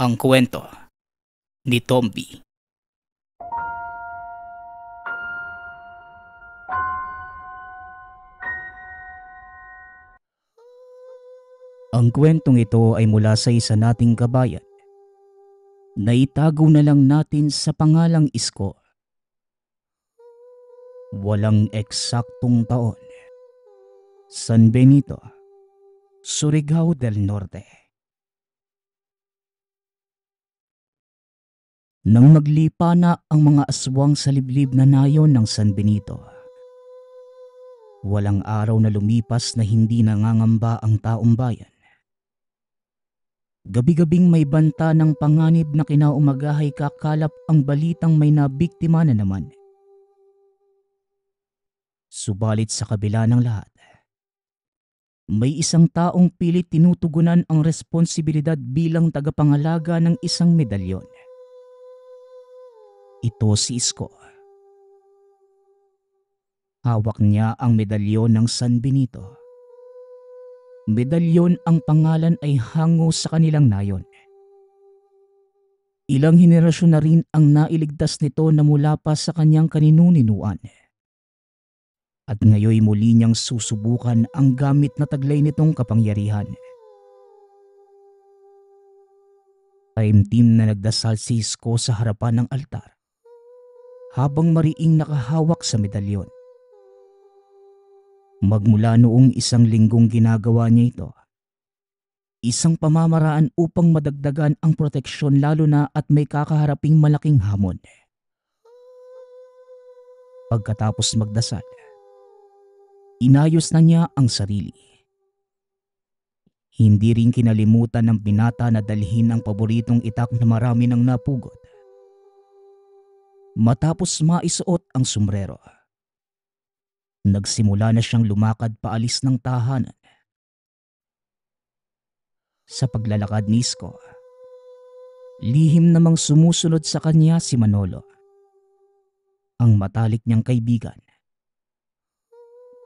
Ang kwento ni Tombi. Ang kwentong ito ay mula sa isa nating kabayan. Naitago na lang natin sa pangalang Isko. Walang eksaktong taon. San Benito, Surigao del Norte. Nang maglipa na ang mga aswang sa liblib na nayon ng San Benito. Walang araw na lumipas na hindi nangangamba ang taong bayan. Gabi-gabing may banta ng panganib na kinaumagahay kakalap ang balitang may nabiktima na naman. Subalit sa kabila ng lahat, may isang taong pilit tinutugunan ang responsibilidad bilang tagapangalaga ng isang medalyon. Ito si Isko. Hawak niya ang medalyon ng San Benito. Medalyon ang pangalan ay hango sa kanilang nayon. Ilang henerasyon na rin ang nailigtas nito na mula pa sa kanyang kaninuninuan. At ngayon muli niyang susubukan ang gamit na taglay nitong kapangyarihan. Time team na nagdasal si Isko sa harapan ng altar habang mariing nakahawak sa medalyon. Magmula noong isang linggong ginagawa niya ito, isang pamamaraan upang madagdagan ang proteksyon lalo na at may kakaharaping malaking hamon. Pagkatapos magdasal, inayos na niya ang sarili. Hindi rin kinalimutan ng binata na dalhin ang paboritong itak na marami ng napugot matapos maisuot ang sumbrero. Nagsimula na siyang lumakad paalis ng tahanan. Sa paglalakad ni Isko, lihim namang sumusunod sa kanya si Manolo, ang matalik niyang kaibigan.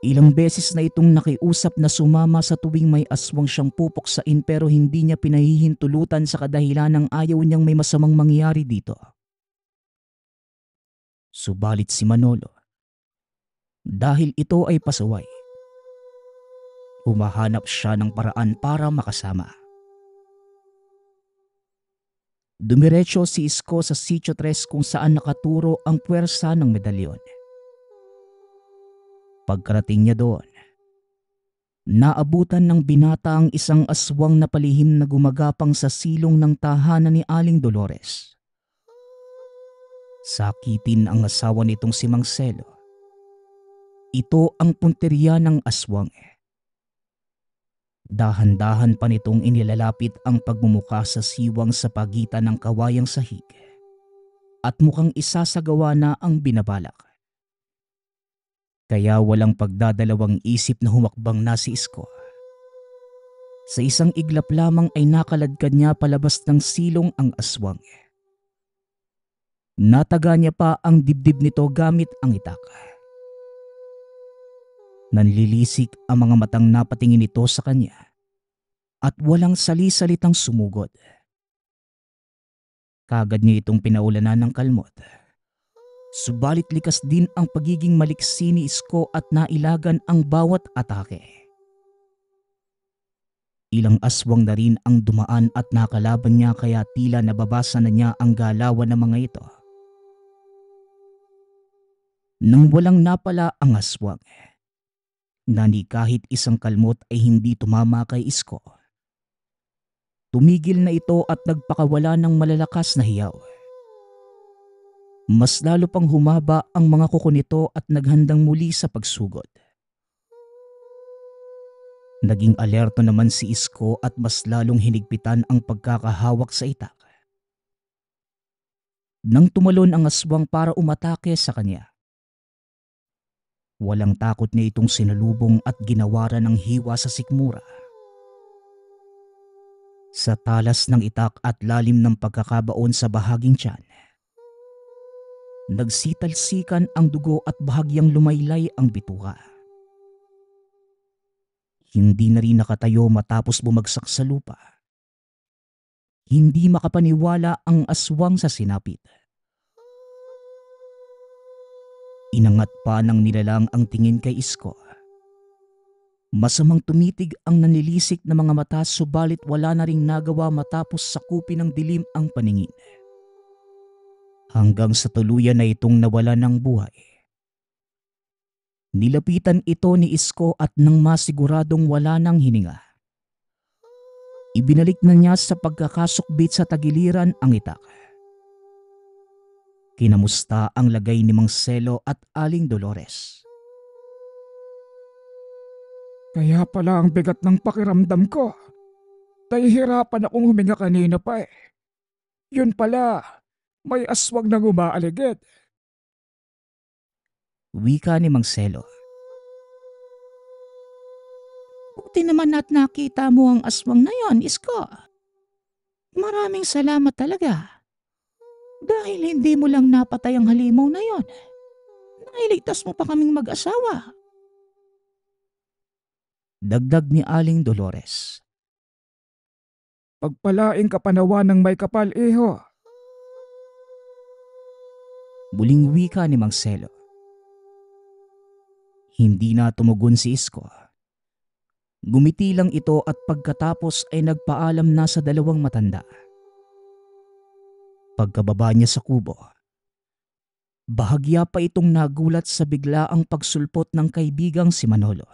Ilang beses na itong nakiusap na sumama sa tuwing may aswang siyang pupoksain pero hindi niya pinahihintulutan sa kadahilan ng ayaw niyang may masamang mangyari dito. Subalit si Manolo, dahil ito ay pasaway, humahanap siya ng paraan para makasama. Dumiretso si Isko sa Sitio Tres kung saan nakaturo ang puwersa ng medalyon. Pagkarating niya doon, naabutan ng binata ang isang aswang na palihim na gumagapang sa silong ng tahanan ni Aling Dolores. Sakitin ang asawa nitong si Mangselo. Ito ang punteriya ng aswang eh. Dahan-dahan pa nitong inilalapit ang pagmumuka sa siwang sa pagitan ng kawayang sahig at mukhang isasagawa na ang binabalak. Kaya walang pagdadalawang isip na humakbang na si Isko. Sa isang iglap lamang ay nakaladkad niya palabas ng silong ang aswang eh. Nataga niya pa ang dibdib nito gamit ang itaka. Nanlilisik ang mga matang napatingin nito sa kanya at walang sali-salitang sumugod. Kagad niya itong pinaulanan ng kalmot. Subalit likas din ang pagiging maliksi ni Isko at nailagan ang bawat atake. Ilang aswang na rin ang dumaan at nakalaban niya kaya tila nababasa na niya ang galawan ng mga ito nang walang napala ang aswang. Eh. Na ni kahit isang kalmot ay hindi tumama kay Isko. Tumigil na ito at nagpakawala ng malalakas na hiyaw. Mas lalo pang humaba ang mga kuko nito at naghandang muli sa pagsugod. Naging alerto naman si Isko at mas lalong hinigpitan ang pagkakahawak sa itak. Nang tumalon ang aswang para umatake sa kanya, Walang takot na itong sinalubong at ginawara ng hiwa sa sikmura. Sa talas ng itak at lalim ng pagkakabaon sa bahaging tiyan, nagsitalsikan ang dugo at bahagyang lumaylay ang bituka. Hindi na rin nakatayo matapos bumagsak sa lupa. Hindi makapaniwala ang aswang sa sinapit. Umangat pa ng nilalang ang tingin kay Isko. Masamang tumitig ang nanlilisik na mga mata subalit wala na ring nagawa matapos sakupin ng dilim ang paningin. Hanggang sa tuluyan na itong nawala ng buhay. Nilapitan ito ni Isko at nang masiguradong wala ng hininga. Ibinalik na niya sa pagkakasukbit sa tagiliran ang itak. Kinamusta ang lagay ni Mang Selo at Aling Dolores. Kaya pala ang bigat ng pakiramdam ko. Nahihirapan akong huminga kanina pa eh. Yun pala, may aswag na umaaligid. Wika ni Mang Selo. Buti naman at nakita mo ang aswang na yon, Isko. Maraming salamat talaga. Dahil hindi mo lang napatay ang halimaw na yon. Nailigtas mo pa kaming mag-asawa. Dagdag ni Aling Dolores. Pagpalaing kapanawa ng may kapal, iho. Buling wika ni Marcelo. Hindi na tumugon si Isko. Gumiti lang ito at pagkatapos ay nagpaalam na sa dalawang matanda. Pagkababa niya sa kubo, bahagya pa itong nagulat sa bigla ang pagsulpot ng kaibigang si Manolo.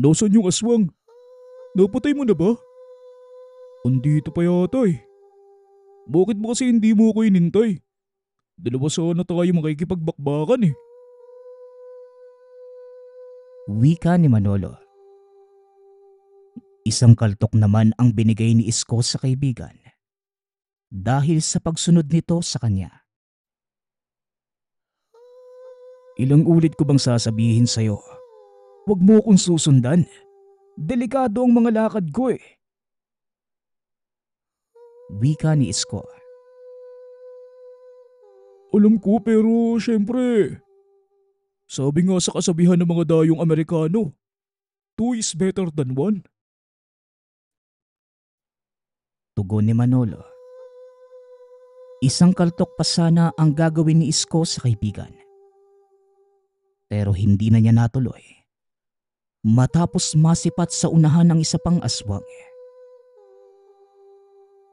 Nasaan yung aswang? Napatay mo na ba? Andito pa yata eh. Bakit mo kasi hindi mo ako inintay? Dalawa sana tayo makikipagbakbakan eh. Wika ni Manolo. Isang kaltok naman ang binigay ni Isko sa kaibigan dahil sa pagsunod nito sa kanya. Ilang ulit ko bang sasabihin sa'yo? Huwag mo kong susundan. Delikado ang mga lakad ko eh. Wika ni Isko. Alam ko pero syempre. Sabi nga sa kasabihan ng mga dayong Amerikano, two is better than one. Tugon ni Manolo. Isang kaltok pa sana ang gagawin ni Isko sa kaibigan. Pero hindi na niya natuloy. Matapos masipat sa unahan ng isa pang aswang.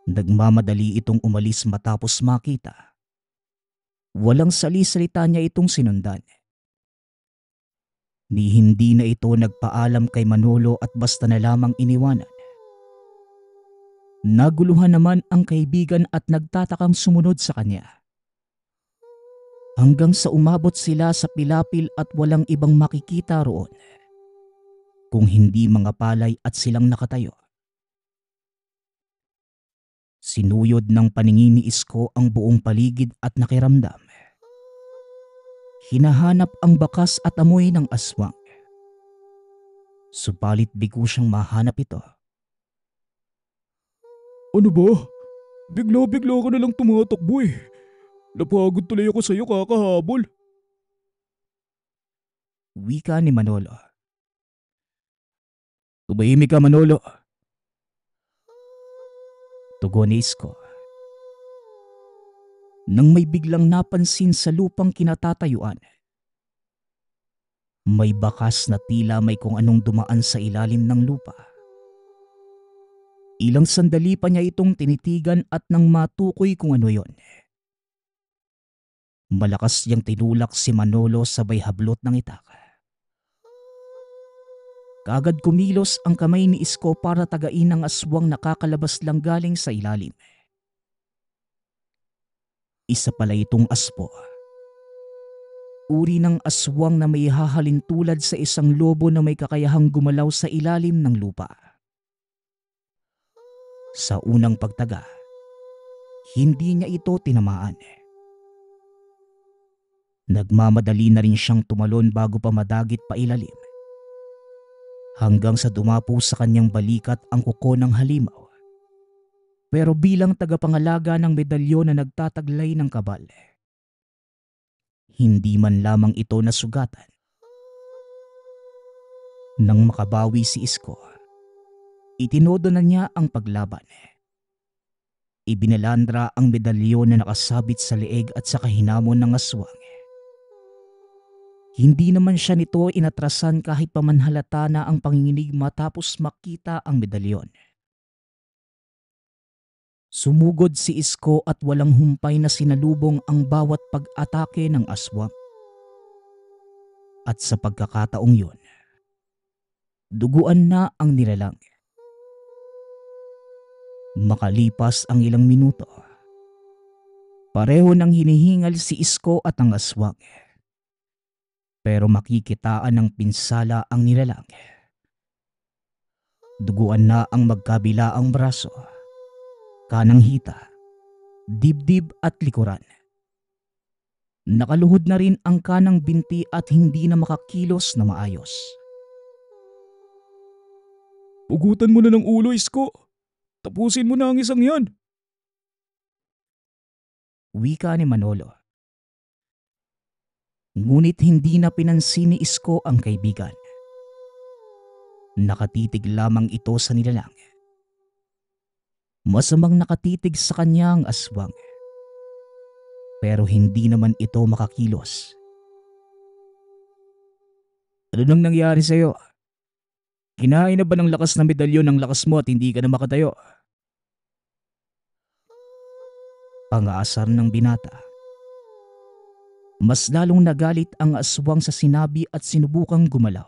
Nagmamadali itong umalis matapos makita. Walang salisalita niya itong sinundan. Ni hindi na ito nagpaalam kay Manolo at basta na lamang iniwanan Naguluhan naman ang kaibigan at nagtatakang sumunod sa kanya. Hanggang sa umabot sila sa pilapil at walang ibang makikita roon. Kung hindi mga palay at silang nakatayo. Sinuyod ng paningin ni Isko ang buong paligid at nakiramdam. Hinahanap ang bakas at amoy ng aswang. Subalit bigo siyang mahanap ito. Ano ba? Bigla-bigla ka nalang tumatakbo eh. Napagod tuloy ako sa'yo kakahabol. Wika ni Manolo. Tumahimik ka Manolo. Tugon ni Isko. Nang may biglang napansin sa lupang kinatatayuan, may bakas na tila may kung anong dumaan sa ilalim ng lupa Ilang sandali pa niya itong tinitigan at nang matukoy kung ano yon. Malakas niyang tinulak si Manolo sabay hablot ng itak. Kagad kumilos ang kamay ni Isko para tagain ang aswang nakakalabas lang galing sa ilalim. Isa pala itong aspo. Uri ng aswang na may hahalin tulad sa isang lobo na may kakayahang gumalaw sa ilalim ng lupa. Sa unang pagtaga, hindi niya ito tinamaan. Eh. Nagmamadali na rin siyang tumalon bago pa madagit pa ilalim. Hanggang sa dumapo sa kanyang balikat ang kuko ng halimaw. Pero bilang tagapangalaga ng medalyon na nagtataglay ng kabale, hindi man lamang ito nasugatan. Nang makabawi si Iskor, Itinodo na niya ang paglaban. Ibinalandra ang medalyon na nakasabit sa leeg at sa kahinamon ng aswang. Hindi naman siya nito inatrasan kahit pamanhalata na ang panginginig matapos makita ang medalyon. Sumugod si Isko at walang humpay na sinalubong ang bawat pag-atake ng aswang. At sa pagkakataong yun, duguan na ang nilalang. Makalipas ang ilang minuto, pareho nang hinihingal si Isko at ang aswang. Pero makikitaan ng pinsala ang nilalang. Duguan na ang magkabila ang braso, kanang hita, dibdib at likuran. Nakaluhod na rin ang kanang binti at hindi na makakilos na maayos. Pugutan mo na ng ulo, Isko! Tapusin mo na ang isang yan. Wika ni Manolo. Ngunit hindi na pinansin ni Isko ang kaibigan. Nakatitig lamang ito sa nilalang. Masamang nakatitig sa kanya aswang. Pero hindi naman ito makakilos. Ano nang nangyari sa'yo? Hinahain na ba ng lakas na medalyon ng lakas mo at hindi ka na makatayo? Pangaasar ng binata. Mas lalong nagalit ang aswang sa sinabi at sinubukang gumalaw.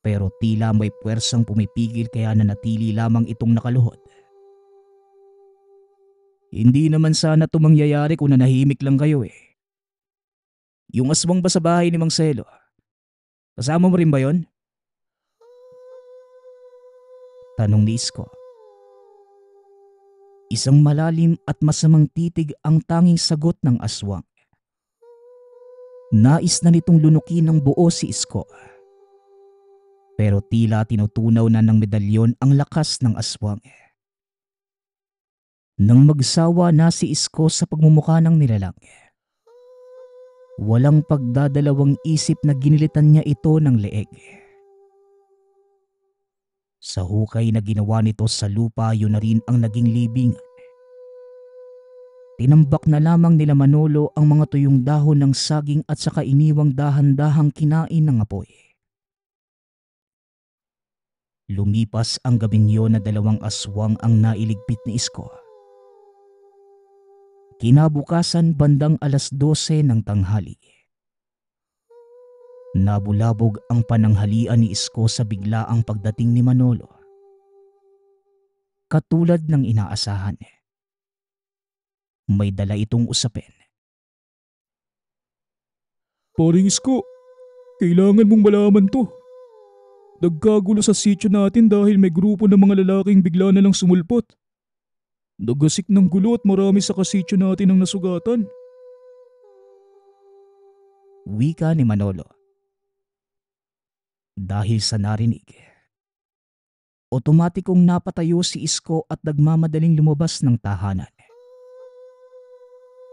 Pero tila may puwersang pumipigil kaya nanatili lamang itong nakaluhod. Hindi naman sana tumangyayari kung nanahimik lang kayo eh. Yung aswang ba sa bahay ni Mang Selo? Kasama mo rin ba yon? Tanong ni Isko. Isang malalim at masamang titig ang tanging sagot ng aswang. Nais na nitong lunukin ng buo si Isko. Pero tila tinutunaw na ng medalyon ang lakas ng aswang. Nang magsawa na si Isko sa pagmumukha ng nilalang. Walang pagdadalawang isip na ginilitan niya ito ng leeg. Sa hukay na ginawa nito sa lupa yun na rin ang naging libing. Tinambak na lamang nila Manolo ang mga tuyong dahon ng saging at saka iniwang dahan-dahang kinain ng apoy. Lumipas ang gabi yon na dalawang aswang ang nailigpit ni Isko. Kinabukasan bandang alas 12 ng tanghali. Nabulabog ang pananghalian ni Isko sa biglaang pagdating ni Manolo. Katulad ng inaasahan. Eh. May dala itong usapin. Paring Isko, kailangan mong malaman to. Nagkagulo sa sityo natin dahil may grupo ng mga lalaking bigla na lang sumulpot. Nagasik ng gulo at marami sa kasityo natin ang nasugatan. Wika ni Manolo dahil sa narinig, otomatikong napatayo si Isko at nagmamadaling lumabas ng tahanan.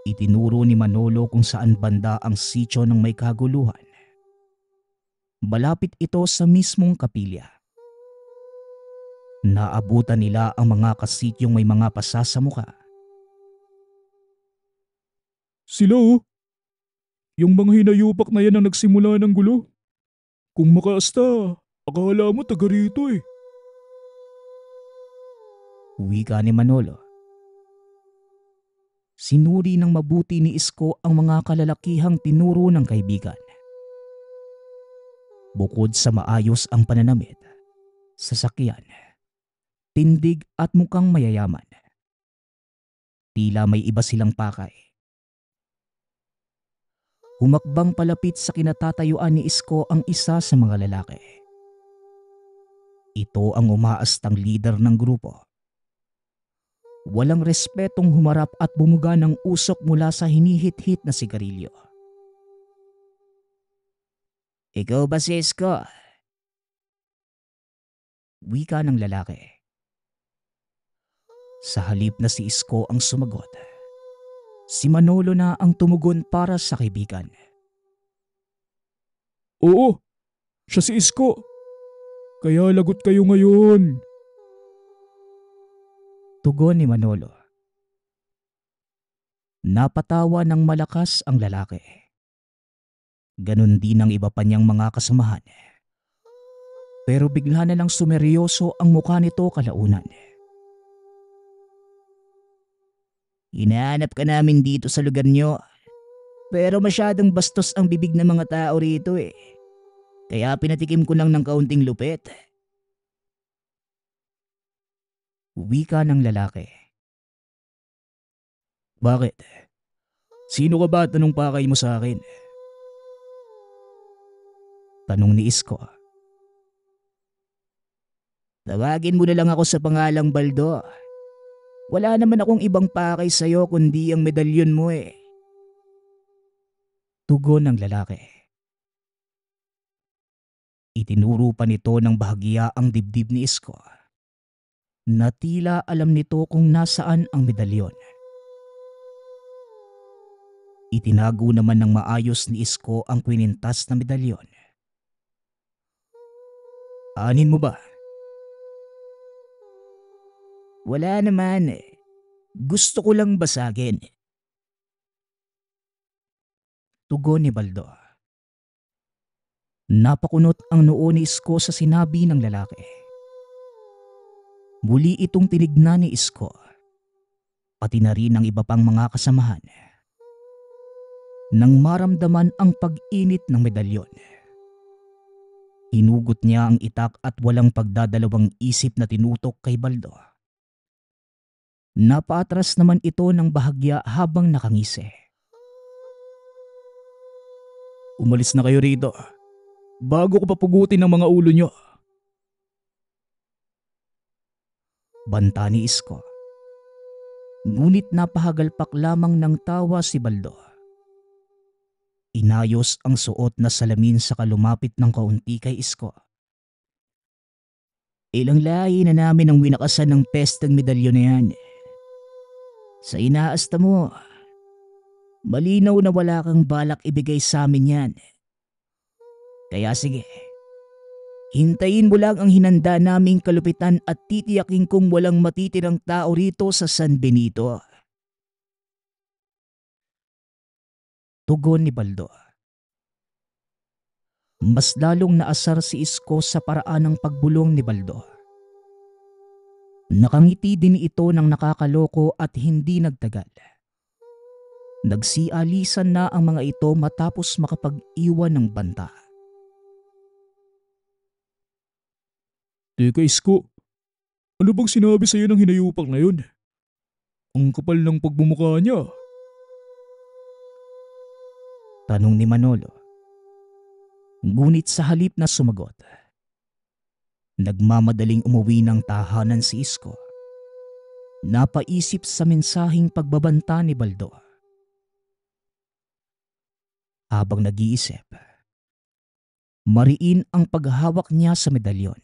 Itinuro ni Manolo kung saan banda ang sityo ng may kaguluhan. Malapit ito sa mismong kapilya. Naabutan nila ang mga kasityong may mga pasa sa muka. Sila oh! Yung mga hinayupak na yan ang nagsimula ng gulo. Kung makaasta, akala mo taga rito eh. Wika ni Manolo. Sinuri ng mabuti ni Isko ang mga kalalakihang tinuro ng kaibigan. Bukod sa maayos ang pananamit, sasakyan, tindig at mukhang mayayaman. Tila may iba silang pakay humakbang palapit sa kinatatayuan ni Isko ang isa sa mga lalaki. Ito ang umaastang leader ng grupo. Walang respetong humarap at bumuga ng usok mula sa hinihit-hit na sigarilyo. Ikaw ba si Isko? Wika ng lalaki. Sa halip na si Isko ang sumagot. Si Manolo na ang tumugon para sa kaibigan. Oo, siya si Isko. Kaya lagot kayo ngayon. Tugon ni Manolo. Napatawa ng malakas ang lalaki. Ganon din ang iba pa niyang mga kasamahan. Pero bigla na lang sumeryoso ang mukha nito kalaunan. Hinahanap ka namin dito sa lugar nyo. Pero masyadong bastos ang bibig ng mga tao rito eh. Kaya pinatikim ko lang ng kaunting lupet. ka ng lalaki. Bakit? Sino ka ba at anong pakay mo sa akin? Tanong ni Isko. Tawagin mo na lang ako sa pangalang Baldo. Baldo. Wala naman akong ibang pakay sa'yo kundi ang medalyon mo eh. Tugon ng lalaki. Itinuro pa nito ng bahagya ang dibdib ni Isko. Natila alam nito kung nasaan ang medalyon. Itinago naman ng maayos ni Isko ang kwinintas na medalyon. Anin mo ba? Wala naman. Gusto ko lang basagin. Tugon ni Baldo. Napakunot ang noo ni Isko sa sinabi ng lalaki. Muli itong tinignan ni Isko. Pati na rin ang iba pang mga kasamahan. Nang maramdaman ang pag-init ng medalyon. Hinugot niya ang itak at walang pagdadalawang isip na tinutok kay Baldo. Napaatras naman ito ng bahagya habang nakangisi. Umalis na kayo rito bago ko papugutin ang mga ulo nyo. Banta ni Isko. Ngunit napahagalpak lamang ng tawa si Baldo. Inayos ang suot na salamin sa kalumapit ng kaunti kay Isko. Ilang lahi na namin ang winakasan ng pestang medalyon na yan. Sa inaasta mo, malinaw na wala kang balak ibigay sa amin yan. Kaya sige, hintayin mo lang ang hinanda naming kalupitan at titiyakin kong walang matitirang tao rito sa San Benito. Tugon ni Baldo. Mas lalong naasar si Isko sa paraan ng pagbulong ni Baldo. Nakangiti din ito ng nakakaloko at hindi nagtagal. Nagsialisan na ang mga ito matapos makapag-iwan ng banta. Teka Isko, ano bang sinabi sa iyo ng hinayupak na yun? Ang kapal ng pagmumukha niya. Tanong ni Manolo. Ngunit sa halip na sumagot, Nagmamadaling umuwi ng tahanan si Isko. Napaisip sa mensaheng pagbabanta ni Baldo. Habang nag-iisip, mariin ang paghawak niya sa medalyon.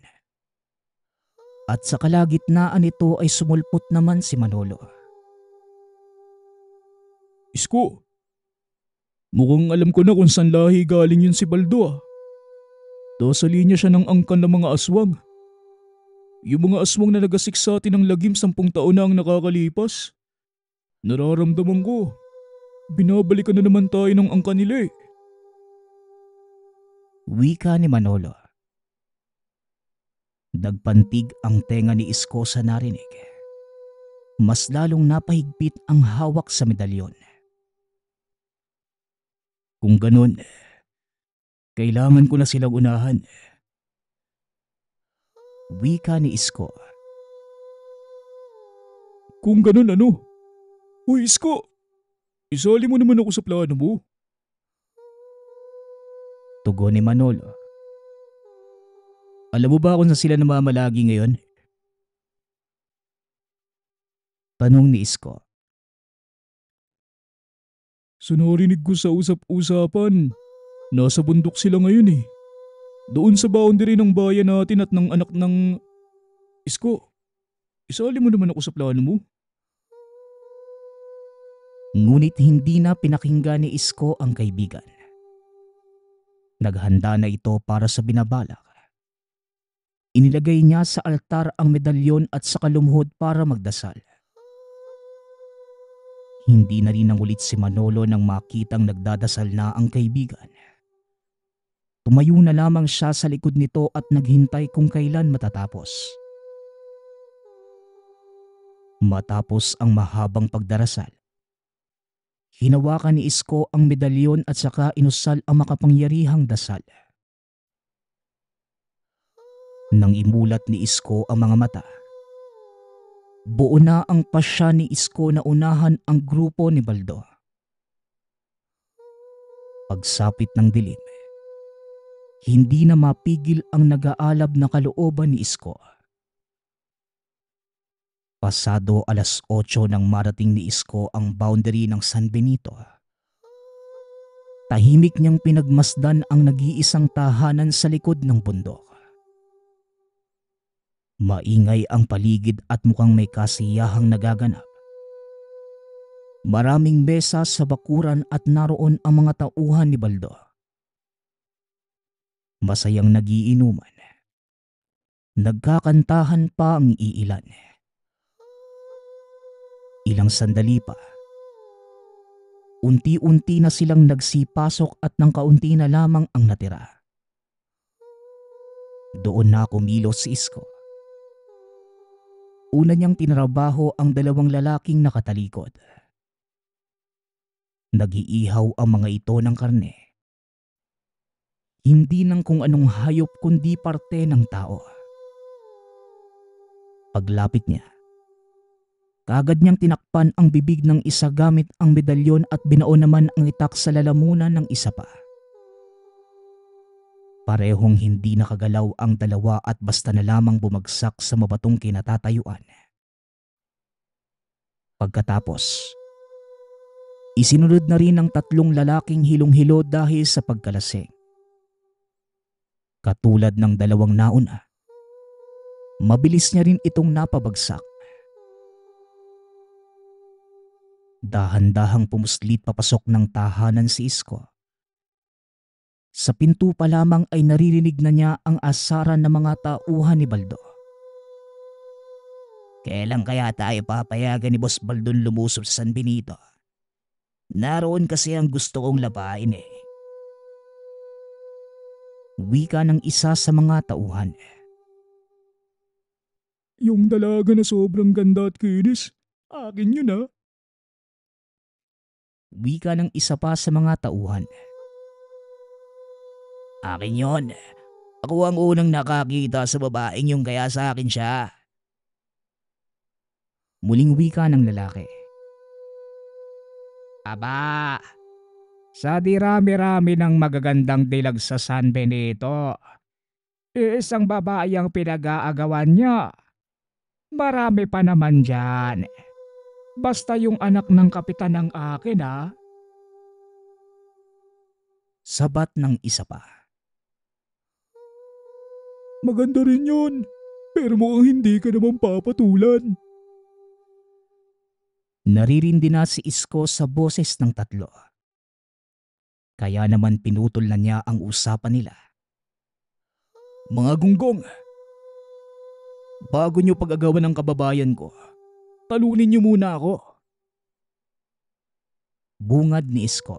At sa kalagitnaan nito ay sumulpot naman si Manolo. Isko, mukhang alam ko na kung saan lahi galing yun si Baldo ah. Dasali niya siya ng angkan ng mga aswang. Yung mga aswang na nagasik sa atin ng lagim sampung taon na ang nakakalipas. Nararamdaman ko, binabalikan na naman tayo ng angkan nila eh. Wika ni Manolo. Nagpantig ang tenga ni Isko sa narinig. Mas lalong napahigpit ang hawak sa medalyon. Kung ganun, kailangan ko na silang unahan. Wika ni Isko. Kung ganun ano? Uy Isko, isali mo naman ako sa plano mo. Tugo ni Manolo. Alam mo ba kung na sila namamalagi ngayon? Tanong ni Isko. Sunorinig ko sa usap-usapan Nasa bundok sila ngayon eh. Doon sa boundary ng bayan natin at ng anak ng... Isko, isali mo naman ako sa plano mo. Ngunit hindi na pinakinggan ni Isko ang kaibigan. Naghanda na ito para sa binabalak. Inilagay niya sa altar ang medalyon at sa kalumhod para magdasal. Hindi na rin nangulit si Manolo nang makitang nagdadasal na ang kaibigan. Tumayo na lamang siya sa likod nito at naghintay kung kailan matatapos. Matapos ang mahabang pagdarasal, hinawakan ni Isko ang medalyon at saka inusal ang makapangyarihang dasal. Nang imulat ni Isko ang mga mata, buo na ang pasya ni Isko na unahan ang grupo ni Baldo. Pagsapit ng dilim, hindi na mapigil ang nagaalab na kalooban ni Isko. Pasado alas 8 nang marating ni Isko ang boundary ng San Benito. Tahimik niyang pinagmasdan ang nag-iisang tahanan sa likod ng bundok. Maingay ang paligid at mukhang may kasiyahang nagaganap. Maraming besa sa bakuran at naroon ang mga tauhan ni Baldo masayang nagiinuman. Nagkakantahan pa ang iilan. Ilang sandali pa. Unti-unti na silang nagsipasok at nang kaunti na lamang ang natira. Doon na kumilos si Isko. Una niyang tinrabaho ang dalawang lalaking nakatalikod. Nagiihaw ang mga ito ng karne hindi ng kung anong hayop kundi parte ng tao. Paglapit niya, Kagad niyang tinakpan ang bibig ng isa gamit ang medalyon at binao naman ang itak sa lalamunan ng isa pa. Parehong hindi nakagalaw ang dalawa at basta na lamang bumagsak sa mabatong kinatatayuan. Pagkatapos, isinunod na rin ng tatlong lalaking hilong-hilo dahil sa pagkalasing. Katulad ng dalawang nauna, mabilis niya rin itong napabagsak. Dahan-dahang pumuslit papasok ng tahanan si Isko. Sa pinto pa lamang ay naririnig na niya ang asaran ng mga tauhan ni Baldo. Kailan kaya tayo papayagan ni Boss Baldon lumusob sa San Benito? Naroon kasi ang gusto kong lapain eh wika ng isa sa mga tauhan. Yung dalaga na sobrang ganda at kinis, akin yun ah. Wika ng isa pa sa mga tauhan. Akin yon. Ako ang unang nakakita sa babaeng yung kaya sa akin siya. Muling wika ng lalaki. Aba, sa dirami-rami ng magagandang dilag sa San Benito. Isang babae ang pinag-aagawan niya. Marami pa naman dyan. Basta yung anak ng kapitan ng akin ha. Sabat ng isa pa. Maganda rin yun. Pero mukhang hindi ka naman papatulan. Naririndi na si Isko sa boses ng tatlo. Kaya naman pinutol na niya ang usapan nila. Mga gunggong, bago niyo pag-agawan ng kababayan ko, talunin niyo muna ako. Bungad ni Isko.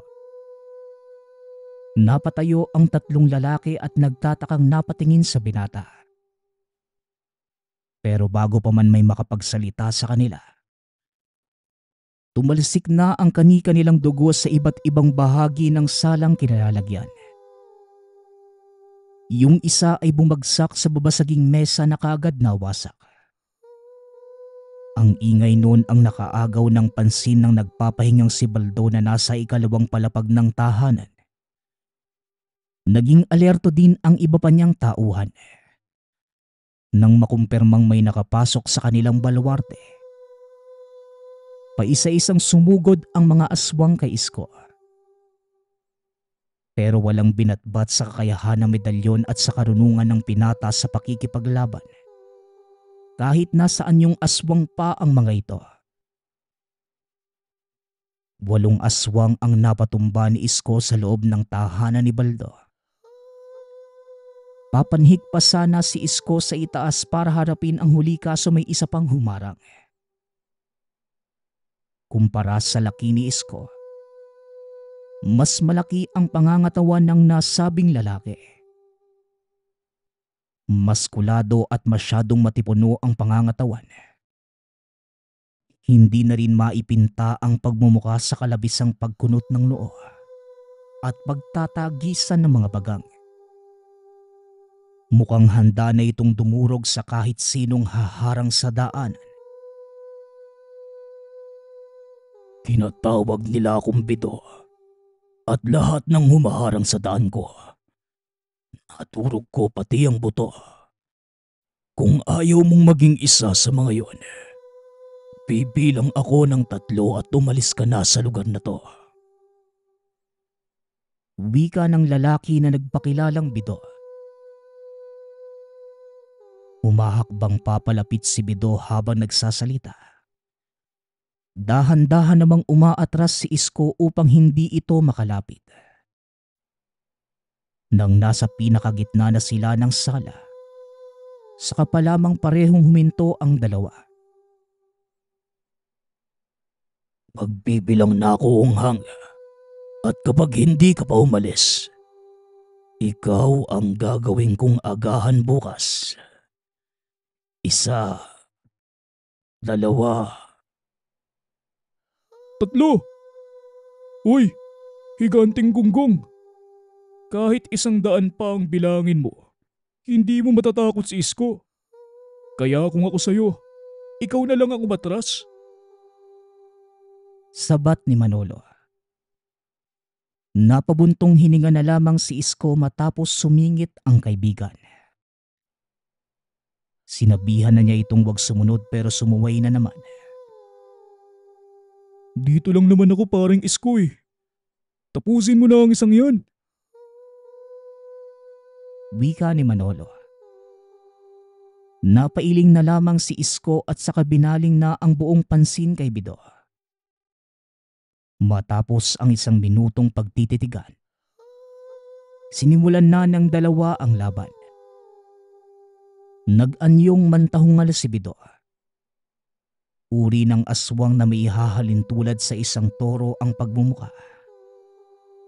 Napatayo ang tatlong lalaki at nagtatakang napatingin sa binata. Pero bago pa man may makapagsalita sa kanila, Tumalsik na ang kani-kanilang dugo sa iba't ibang bahagi ng salang kinalalagyan. Yung isa ay bumagsak sa babasaging mesa na kaagad nawasak. Ang ingay noon ang nakaagaw ng pansin ng nagpapahingang si Baldo na nasa ikalawang palapag ng tahanan. Naging alerto din ang iba pa niyang tauhan. Nang makumpirmang may nakapasok sa kanilang baluarte, isa isang sumugod ang mga aswang kay Isko. Pero walang binatbat sa kakayahan ng medalyon at sa karunungan ng pinata sa pakikipaglaban. Kahit nasaan yung aswang pa ang mga ito. Walong aswang ang napatumba ni Isko sa loob ng tahanan ni Baldo. Papanhig pa sana si Isko sa itaas para harapin ang huli kaso may isa pang humarang kumpara sa laki ni Isko. Mas malaki ang pangangatawan ng nasabing lalaki. Maskulado at masyadong matipuno ang pangangatawan. Hindi na rin maipinta ang pagmumuka sa kalabisang pagkunot ng noo at pagtatagisan ng mga bagang. Mukhang handa na itong dumurog sa kahit sinong haharang sa daanan. Tinatawag nila akong bito ah. at lahat ng humaharang sa daan ko. Ah. Naturog ko pati ang buto. Ah. Kung ayaw mong maging isa sa mga yon, eh, bibilang ako ng tatlo at umalis ka na sa lugar na to. Wika ng lalaki na nagpakilalang bido. Umahakbang papalapit si Bido habang nagsasalita. Dahan-dahan namang umaatras si Isko upang hindi ito makalapit. Nang nasa pinakagitna na sila ng sala, saka pa lamang parehong huminto ang dalawa. Magbibilang na ako unghang at kapag hindi ka pa umalis, ikaw ang gagawin kong agahan bukas. Isa, dalawa, tatlo. Uy, higanting gunggong. Kahit isang daan pa ang bilangin mo, hindi mo matatakot si Isko. Kaya kung ako sa'yo, ikaw na lang ang umatras. Sabat ni Manolo. Napabuntong hininga na lamang si Isko matapos sumingit ang kaibigan. Sinabihan na niya itong wag sumunod pero sumuway na naman. Dito lang naman ako paring isko eh. Tapusin mo na ang isang yan. Wika ni Manolo. Napailing na lamang si Isko at saka binaling na ang buong pansin kay Bido. Matapos ang isang minutong pagtititigan, sinimulan na ng dalawa ang laban. Nag-anyong mantahungal si Bido uri ng aswang na may hahalin tulad sa isang toro ang pagmumuka.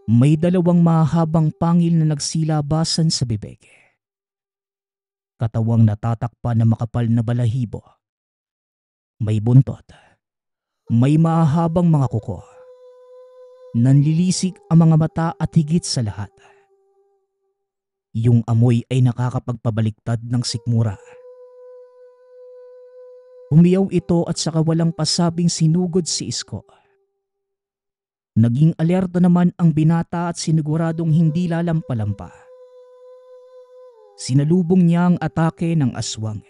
May dalawang mahabang pangil na nagsilabasan sa bibig. Katawang natatakpa na makapal na balahibo. May buntot. May mahabang mga kuko. Nanlilisik ang mga mata at higit sa lahat. Yung amoy ay nakakapagpabaliktad ng sikmura. Umiyaw ito at saka walang pasabing sinugod si Isko. Naging alerto naman ang binata at siniguradong hindi lalampalampa. Sinalubong niya ang atake ng aswang.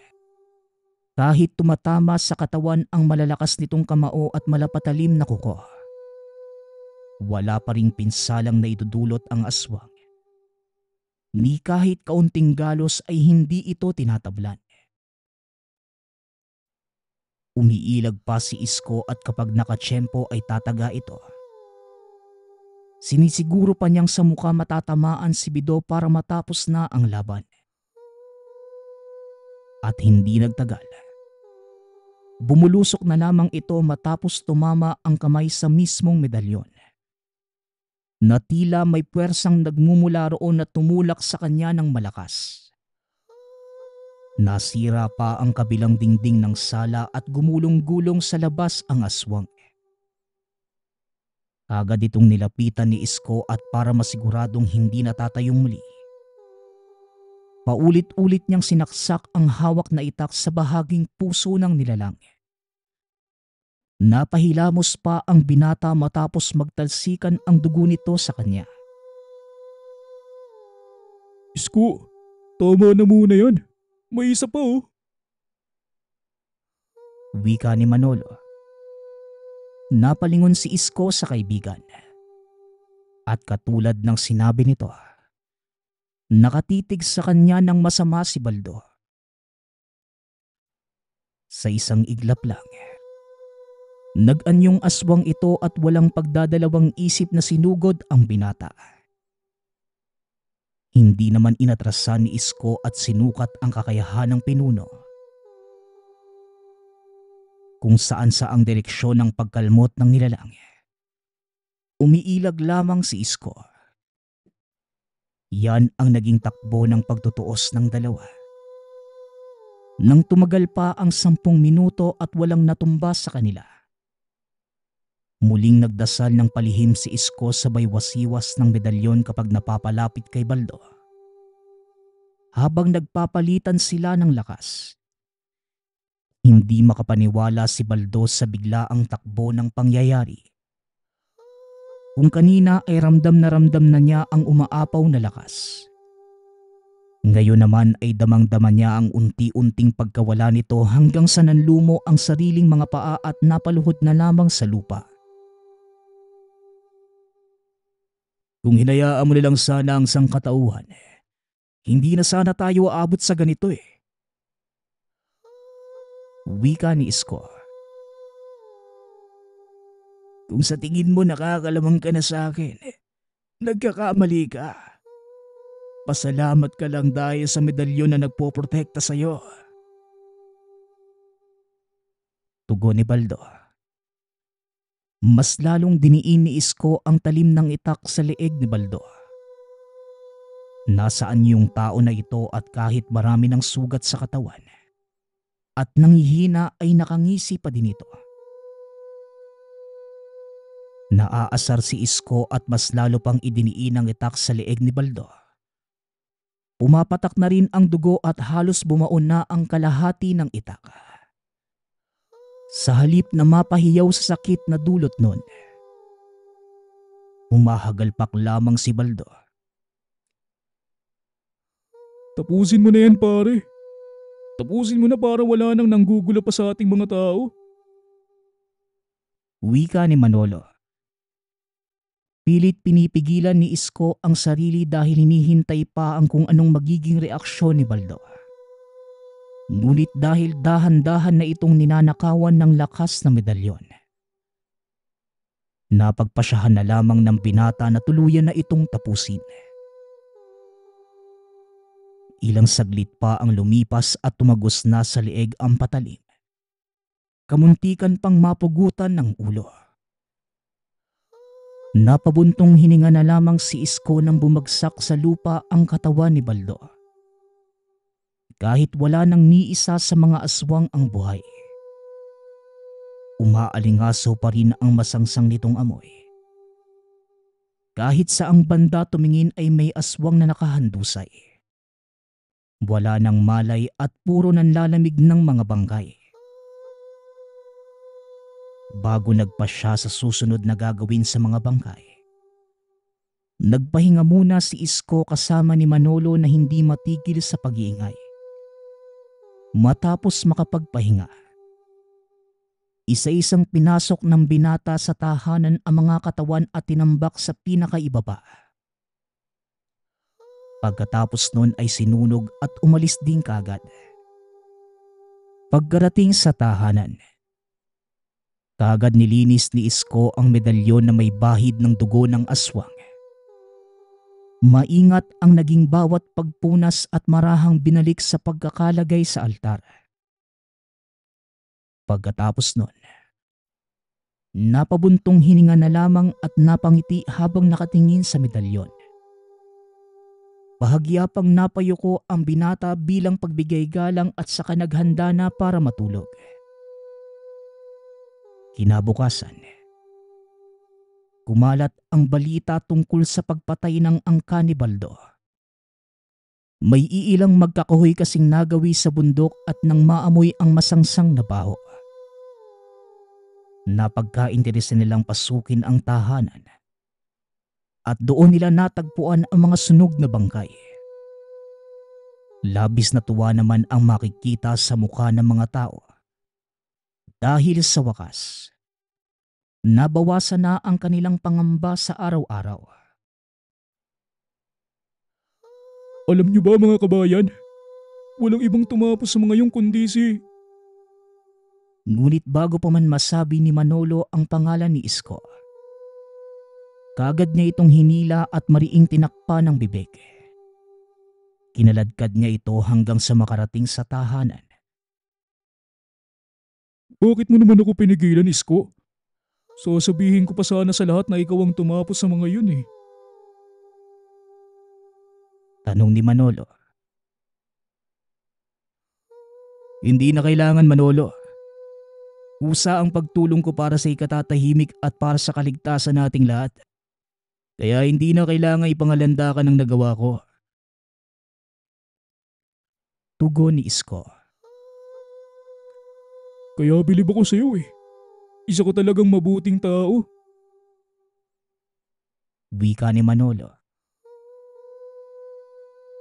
Kahit tumatama sa katawan ang malalakas nitong kamao at malapatalim na kuko. Wala pa ring pinsalang na idudulot ang aswang. Ni kahit kaunting galos ay hindi ito tinatablan. Umiilag pa si Isko at kapag nakatsyempo ay tataga ito. Sinisiguro pa niyang sa mukha matatamaan si Bido para matapos na ang laban. At hindi nagtagal. Bumulusok na lamang ito matapos tumama ang kamay sa mismong medalyon. Natila may puwersang nagmumula roon na tumulak sa kanya ng malakas. Nasira pa ang kabilang dingding ng sala at gumulong-gulong sa labas ang aswang. E. Agad itong nilapitan ni Isko at para masiguradong hindi natatayong muli. Paulit-ulit niyang sinaksak ang hawak na itak sa bahaging puso ng nilalang. E. Napahilamos pa ang binata matapos magtalsikan ang dugo nito sa kanya. Isko, tama na muna yan. May isa pa oh. Wika ni Manolo. Napalingon si Isko sa kaibigan. At katulad ng sinabi nito, nakatitig sa kanya ng masama si Baldo. Sa isang iglap lang, nag-anyong aswang ito at walang pagdadalawang isip na sinugod ang binata. Hindi naman inatrasan ni Isko at sinukat ang kakayahan ng pinuno. Kung saan sa ang direksyon ng pagkalmot ng nilalang. Umiilag lamang si Isko. Yan ang naging takbo ng pagtutuos ng dalawa. Nang tumagal pa ang sampung minuto at walang natumba sa kanila, Muling nagdasal ng palihim si Isko sabay wasiwas ng medalyon kapag napapalapit kay Baldo. Habang nagpapalitan sila ng lakas, hindi makapaniwala si Baldo sa biglaang takbo ng pangyayari. Kung kanina ay ramdam na ramdam na niya ang umaapaw na lakas. Ngayon naman ay damang-dama niya ang unti-unting pagkawala nito hanggang sa nanlumo ang sariling mga paa at napaluhod na lamang sa lupa. Kung hinayaan mo nilang sana ang sangkatauhan, eh, hindi na sana tayo aabot sa ganito eh. Wika ni Iskor. Kung sa tingin mo nakakalamang ka na sa akin, eh, nagkakamali ka. Pasalamat ka lang dahil sa medalyon na nagpoprotekta sa'yo. Tugon ni Baldo. Mas lalong diniin ni Isko ang talim ng itak sa leeg ni Baldo. Nasaan yung tao na ito at kahit marami ng sugat sa katawan at nangihina ay nakangisi pa din ito. Naaasar si Isko at mas lalo pang idiniin ang itak sa leeg ni Baldo. Pumapatak na rin ang dugo at halos bumaon na ang kalahati ng itak. Sa halip na mapahiyaw sa sakit na dulot nun, humahagalpak lamang si Baldo. Tapusin mo na yan pare. Tapusin mo na para wala nang nanggugulo pa sa ating mga tao. Wika ni Manolo. Pilit pinipigilan ni Isko ang sarili dahil hinihintay pa ang kung anong magiging reaksyon ni Baldo. Ngunit dahil dahan-dahan na itong ninanakawan ng lakas na medalyon. Napagpasyahan na lamang ng binata na tuluyan na itong tapusin. Ilang saglit pa ang lumipas at tumagos na sa lieg ang patalim. Kamuntikan pang mapugutan ng ulo. Napabuntong hininga na lamang si Isko nang bumagsak sa lupa ang katawan ni Baldo kahit wala nang ni isa sa mga aswang ang buhay. Umaalingaso pa rin ang masangsang nitong amoy. Kahit sa ang banda tumingin ay may aswang na nakahandusay. Wala nang malay at puro nanlalamig ng mga bangkay. Bago nagpa siya sa susunod na gagawin sa mga bangkay, nagpahinga muna si Isko kasama ni Manolo na hindi matigil sa pag-iingay. Matapos makapagpahinga, isa-isang pinasok ng binata sa tahanan ang mga katawan at tinambak sa pinakaibaba. Pagkatapos noon ay sinunog at umalis din kagad. Pagkarating sa tahanan, kagad nilinis ni Isko ang medalyon na may bahid ng dugo ng aswang Maingat ang naging bawat pagpunas at marahang binalik sa pagkakalagay sa altar. Pagkatapos nun, napabuntong hininga na lamang at napangiti habang nakatingin sa medalyon. Bahagya pang napayuko ang binata bilang pagbigay galang at saka naghanda na para matulog. Kinabukasan, kumalat ang balita tungkol sa pagpatay ng angka ni Baldo. May iilang magkakahoy kasing nagawi sa bundok at nang maamoy ang masangsang na baho. Napagkainteresa nilang pasukin ang tahanan at doon nila natagpuan ang mga sunog na bangkay. Labis na tuwa naman ang makikita sa mukha ng mga tao. Dahil sa wakas, Nabawasan na ang kanilang pangamba sa araw-araw. Alam niyo ba mga kabayan, walang ibang tumapos sa mga yung kondisi. Ngunit bago pa man masabi ni Manolo ang pangalan ni Isko, kagad niya itong hinila at mariing tinakpa ng bibig. Kinaladkad niya ito hanggang sa makarating sa tahanan. Bakit mo naman ako pinigilan, Isko? So sabihin ko pa sana sa lahat na ikaw ang tumapos sa mga yun eh. Tanong ni Manolo. Hindi na kailangan Manolo. Usa ang pagtulong ko para sa ikatatahimik at para sa kaligtasan nating lahat. Kaya hindi na kailangan ipangalanda ka ng nagawa ko. Tugon ni Isko. Kaya bilib ako sa iyo eh. Isa ka talagang mabuting tao. Wika ni Manolo.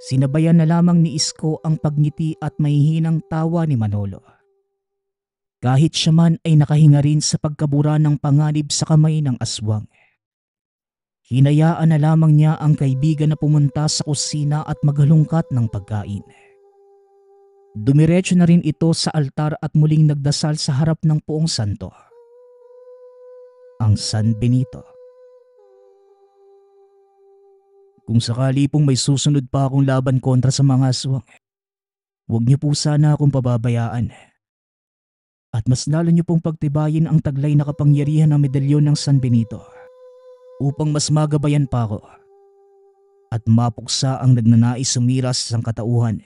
Sinabayan na lamang ni Isko ang pagngiti at mahihinang tawa ni Manolo. Kahit siya man ay nakahinga rin sa pagkabura ng panganib sa kamay ng aswang. Hinayaan na lamang niya ang kaibigan na pumunta sa kusina at maghalungkat ng pagkain. Dumiretso na rin ito sa altar at muling nagdasal sa harap ng poong santo ang San Benito. Kung sakali pong may susunod pa akong laban kontra sa mga aswang, huwag niyo po sana akong pababayaan. At mas lalo niyo pong pagtibayin ang taglay na kapangyarihan ng medalyon ng San Benito upang mas magabayan pa ako at mapuksa ang nagnanais sumiras sa katauhan.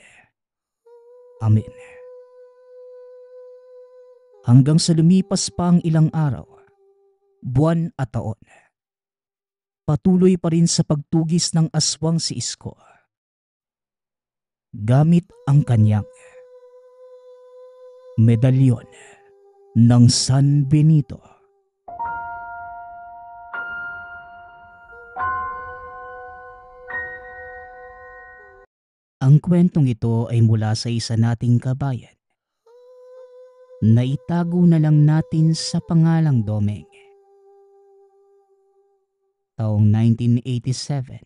Amen. Hanggang sa lumipas pa ang ilang araw, buwan at taon. Patuloy pa rin sa pagtugis ng aswang si Isko. Gamit ang kanyang medalyon ng San Benito. Ang kwentong ito ay mula sa isa nating kabayan. na itago na lang natin sa pangalang Domeng taong 1987.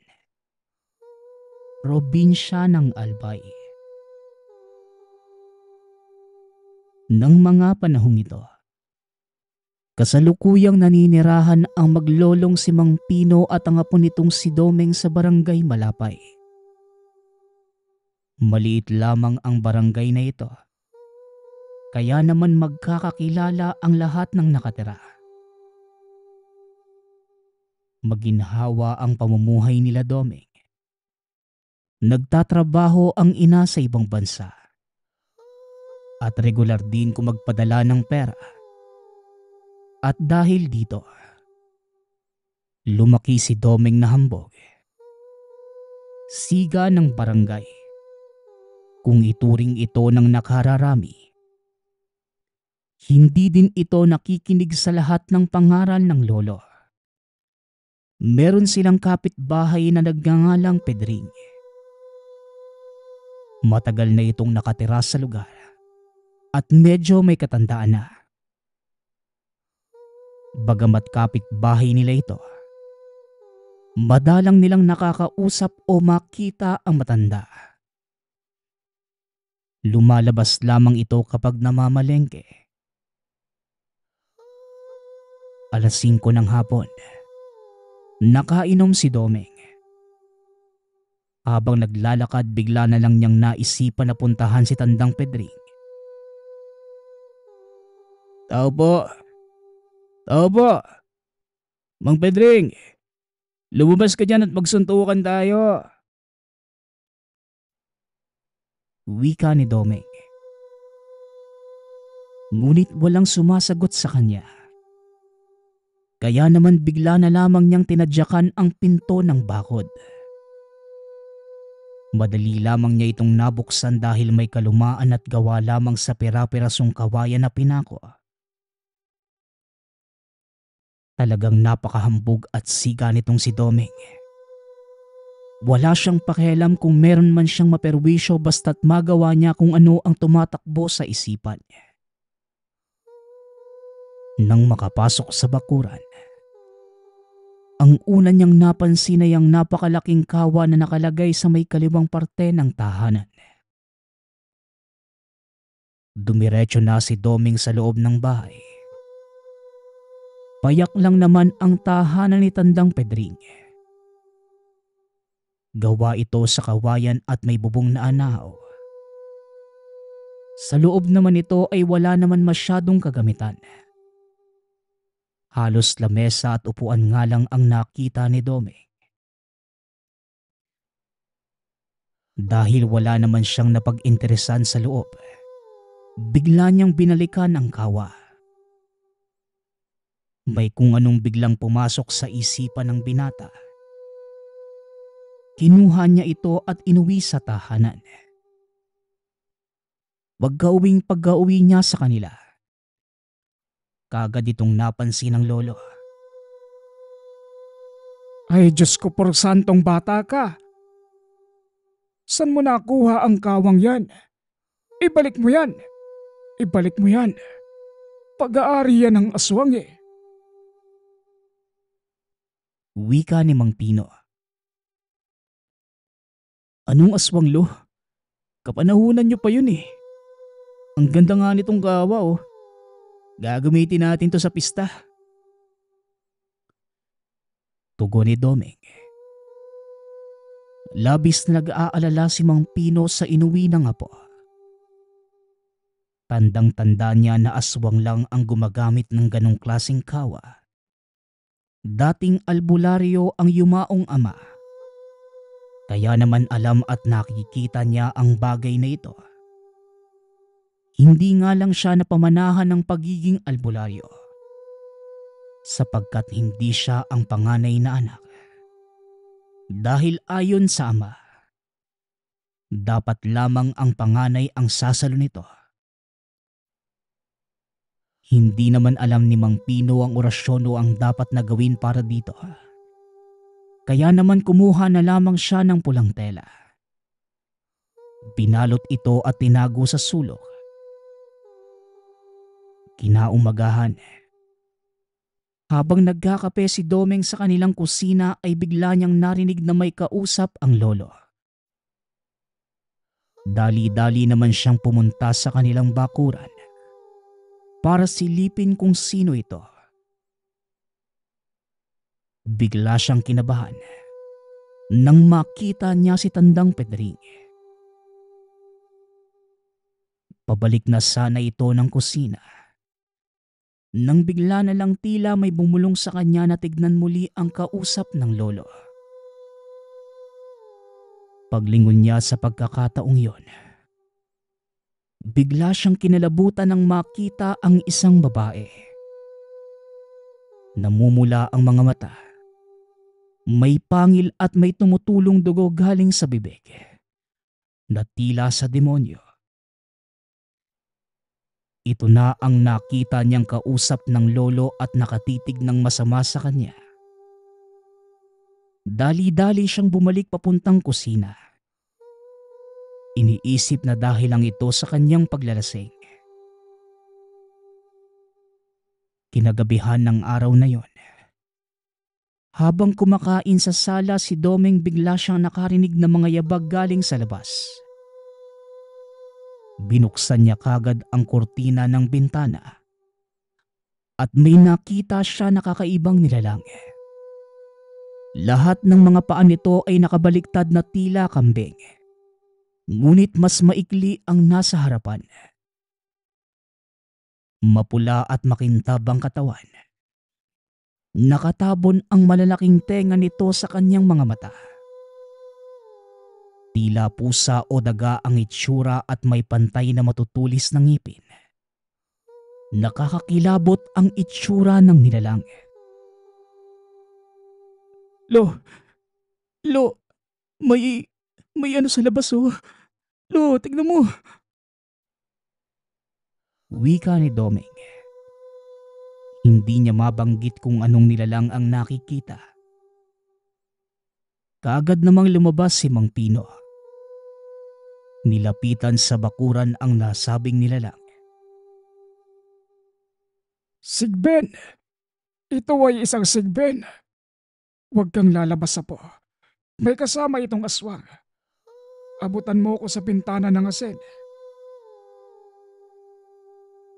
Probinsya ng Albay. Nang mga panahong ito, kasalukuyang naninirahan ang maglolong si Mang Pino at ang apo nitong si Domeng sa barangay Malapay. Maliit lamang ang barangay na ito, kaya naman magkakakilala ang lahat ng nakatira. Maginhawa ang pamumuhay nila Doming. Nagtatrabaho ang ina sa ibang bansa. At regular din kumagpadala ng pera. At dahil dito, lumaki si Doming na hambog. Siga ng barangay. Kung ituring ito ng nakararami, hindi din ito nakikinig sa lahat ng pangaral ng lolo meron silang kapitbahay na nagngangalang Pedring. Matagal na itong nakatira sa lugar at medyo may katandaan na. Bagamat kapitbahay nila ito, madalang nilang nakakausap o makita ang matanda. Lumalabas lamang ito kapag namamalengke. Alas 5 ng hapon. Nakainom si Domeng. Habang naglalakad bigla na lang niyang naisipan na puntahan si Tandang Pedring. Tao po. Tao po. Mang Pedring, lumabas ka dyan at magsuntukan tayo. Wika ni Domeng. Ngunit walang sumasagot sa kanya. Kaya naman bigla na lamang niyang tinadyakan ang pinto ng bakod. Madali lamang niya itong nabuksan dahil may kalumaan at gawa lamang sa pera-perasong kawayan na pinako. Talagang napakahambog at siga nitong si Doming. Wala siyang pakialam kung meron man siyang maperwisyo basta't magawa niya kung ano ang tumatakbo sa isipan niya. Nang makapasok sa bakuran, ang una niyang napansin ay ang napakalaking kawa na nakalagay sa may kaliwang parte ng tahanan. Dumiretso na si Doming sa loob ng bahay. Payak lang naman ang tahanan ni Tandang Pedring. Gawa ito sa kawayan at may bubong na anao. Sa loob naman ito ay wala naman masyadong kagamitan. Halos lamesa at upuan nga lang ang nakita ni Dome. Dahil wala naman siyang napag-interesan sa loob, bigla niyang binalikan ang kawa. May kung anong biglang pumasok sa isipan ng binata. Kinuha niya ito at inuwi sa tahanan. Wag uwing pag uwi niya sa kanila, Kagad itong napansin ng lolo. Ay Diyos ko por santong bata ka. San mo nakuha ang kawang yan? Ibalik mo yan. Ibalik mo yan. Pag-aari yan ng aswang eh. Wika ni Mang Pino. Anong aswang lo? Kapanahunan niyo pa yun eh. Ang ganda nga nitong kawa oh. Gagamitin natin to sa pista. Tugon ni Doming. Labis na nag-aalala si Mang Pino sa inuwi ng apo. Tandang-tanda niya na aswang lang ang gumagamit ng ganong klasing kawa. Dating albularyo ang yumaong ama. Kaya naman alam at nakikita niya ang bagay na ito hindi nga lang siya napamanahan ng pagiging albularyo sapagkat hindi siya ang panganay na anak. Dahil ayon sa ama, dapat lamang ang panganay ang sasalo nito. Hindi naman alam ni Mang Pino ang orasyon o ang dapat na gawin para dito. Kaya naman kumuha na lamang siya ng pulang tela. Binalot ito at tinago sa sulok Kinaumagahan. Habang nagkakape si Domeng sa kanilang kusina ay bigla niyang narinig na may kausap ang lolo. Dali-dali naman siyang pumunta sa kanilang bakuran para silipin kung sino ito. Bigla siyang kinabahan nang makita niya si Tandang Pedring. Pabalik na sana ito ng kusina nang bigla na lang tila may bumulong sa kanya na tignan muli ang kausap ng lolo. Paglingon niya sa pagkakataong yon, bigla siyang kinalabutan ng makita ang isang babae. Namumula ang mga mata. May pangil at may tumutulong dugo galing sa bibig. Na sa demonyo ito na ang nakita niyang kausap ng lolo at nakatitig ng masama sa kanya. Dali-dali siyang bumalik papuntang kusina. Iniisip na dahil lang ito sa kanyang paglalasing. Kinagabihan ng araw na yon. Habang kumakain sa sala si Domeng bigla siyang nakarinig ng mga yabag galing sa labas. Binuksan niya kagad ang kurtina ng bintana at may nakita siya nakakaibang nilalangi. Lahat ng mga paan nito ay nakabaliktad na tila kambing. Ngunit mas maikli ang nasa harapan. Mapula at makintab ang katawan. Nakatabon ang malalaking tenga nito sa kanyang mga mata. Tila pusa o daga ang itsura at may pantay na matutulis ng ngipin. Nakakakilabot ang itsura ng nilalang. Lo, Lo, may, may ano sa labas oh. Lo, tignan mo. Wika ni Doming. Hindi niya mabanggit kung anong nilalang ang nakikita. Kaagad namang lumabas si Mang Pino Nilapitan sa bakuran ang nasabing nilalang. Sigben! Ito ay isang sigben. Huwag kang lalabas sa po. May kasama itong aswang. Abutan mo ako sa pintana ng asin.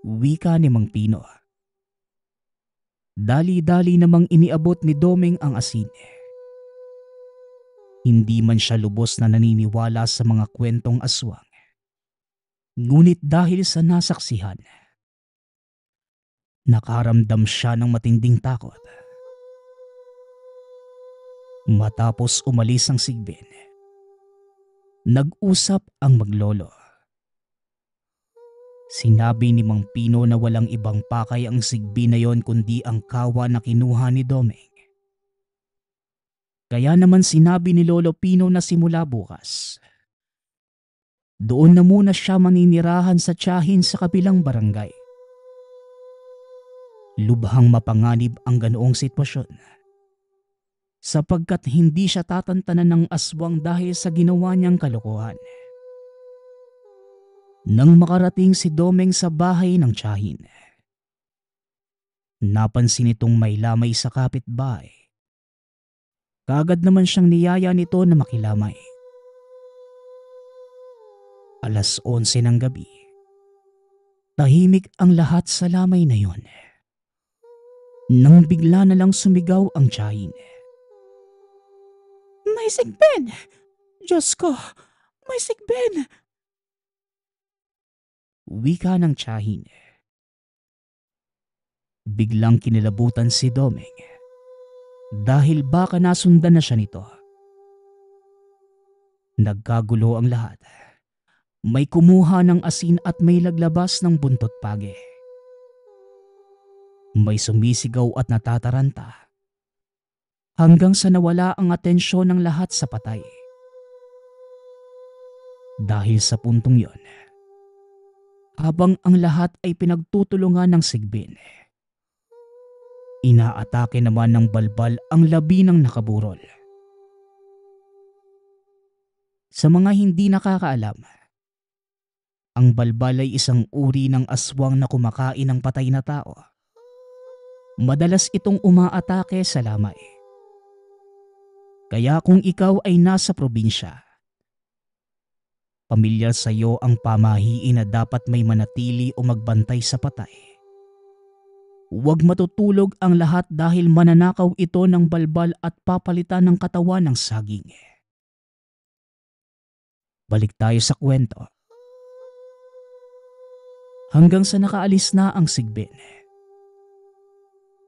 Wika ni Mang Pino. Dali-dali namang iniabot ni Doming ang asin. Hindi man siya lubos na naniniwala sa mga kwentong aswang. Ngunit dahil sa nasaksihan, nakaramdam siya ng matinding takot. Matapos umalis ang sigbin, nag-usap ang maglolo. Sinabi ni Mang Pino na walang ibang pakay ang sigbi na yon kundi ang kawa na kinuha ni Domeng. Kaya naman sinabi ni Lolo Pino na simula bukas. Doon na muna siya maninirahan sa tiyahin sa kabilang barangay. Lubhang mapanganib ang ganoong sitwasyon. Sapagkat hindi siya tatantanan ng aswang dahil sa ginawa niyang kalokohan. Nang makarating si Domeng sa bahay ng tiyahin, napansin itong may lamay sa kapitbahay Kaagad naman siyang niyaya nito na makilamay. Alas 11 ng gabi. Tahimik ang lahat sa lamay na yon. Nang bigla na lang sumigaw ang tiyahin. May Ben! Diyos ko! May sigben! Wika ng tiyahin. Biglang kinilabutan si Domeng dahil baka nasundan na siya nito. Nagkagulo ang lahat. May kumuha ng asin at may laglabas ng buntot pagi. May sumisigaw at natataranta. Hanggang sa nawala ang atensyon ng lahat sa patay. Dahil sa puntong yon, habang ang lahat ay pinagtutulungan ng sigbin, Inaatake naman ng balbal ang labi ng nakaburol. Sa mga hindi nakakaalam, ang balbal ay isang uri ng aswang na kumakain ng patay na tao. Madalas itong umaatake sa lamay. Kaya kung ikaw ay nasa probinsya, pamilyar sa iyo ang pamahiin na dapat may manatili o magbantay sa patay. Huwag matutulog ang lahat dahil mananakaw ito ng balbal at papalitan ng katawan ng saging. Balik tayo sa kwento. Hanggang sa nakaalis na ang sigbin.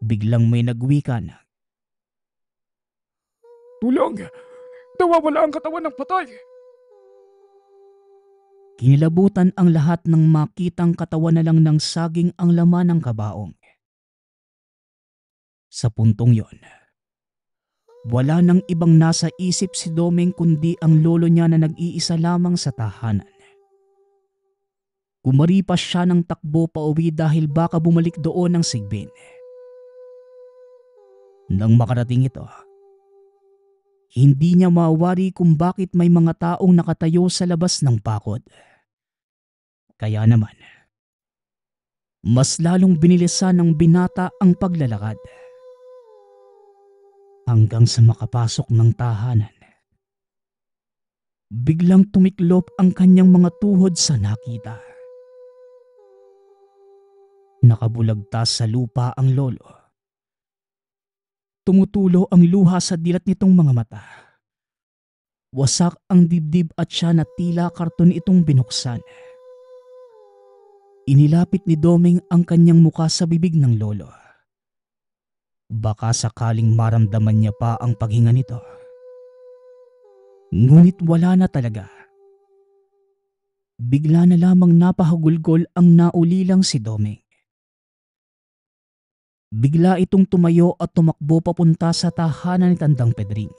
Biglang may nagwika na. Tulong! Nawawala ang katawan ng patay! Kinilabutan ang lahat ng makitang katawan na lang ng saging ang laman ng kabaong. Sa puntong yon, wala nang ibang nasa isip si Doming kundi ang lolo niya na nag-iisa lamang sa tahanan. Kumaripas siya ng takbo pa uwi dahil baka bumalik doon ang sigbin. Nang makarating ito, hindi niya mawari kung bakit may mga taong nakatayo sa labas ng pakod. Kaya naman, mas lalong binilisan ng binata ang paglalakad hanggang sa makapasok ng tahanan. Biglang tumiklop ang kanyang mga tuhod sa nakita. Nakabulagtas sa lupa ang lolo. Tumutulo ang luha sa dilat nitong mga mata. Wasak ang dibdib at siya na tila karton itong binuksan. Inilapit ni Doming ang kanyang muka sa bibig ng lolo Baka sakaling maramdaman niya pa ang paghinga nito. Ngunit wala na talaga. Bigla na lamang napahagulgol ang naulilang si Doming. Bigla itong tumayo at tumakbo papunta sa tahanan ni Tandang Pedring.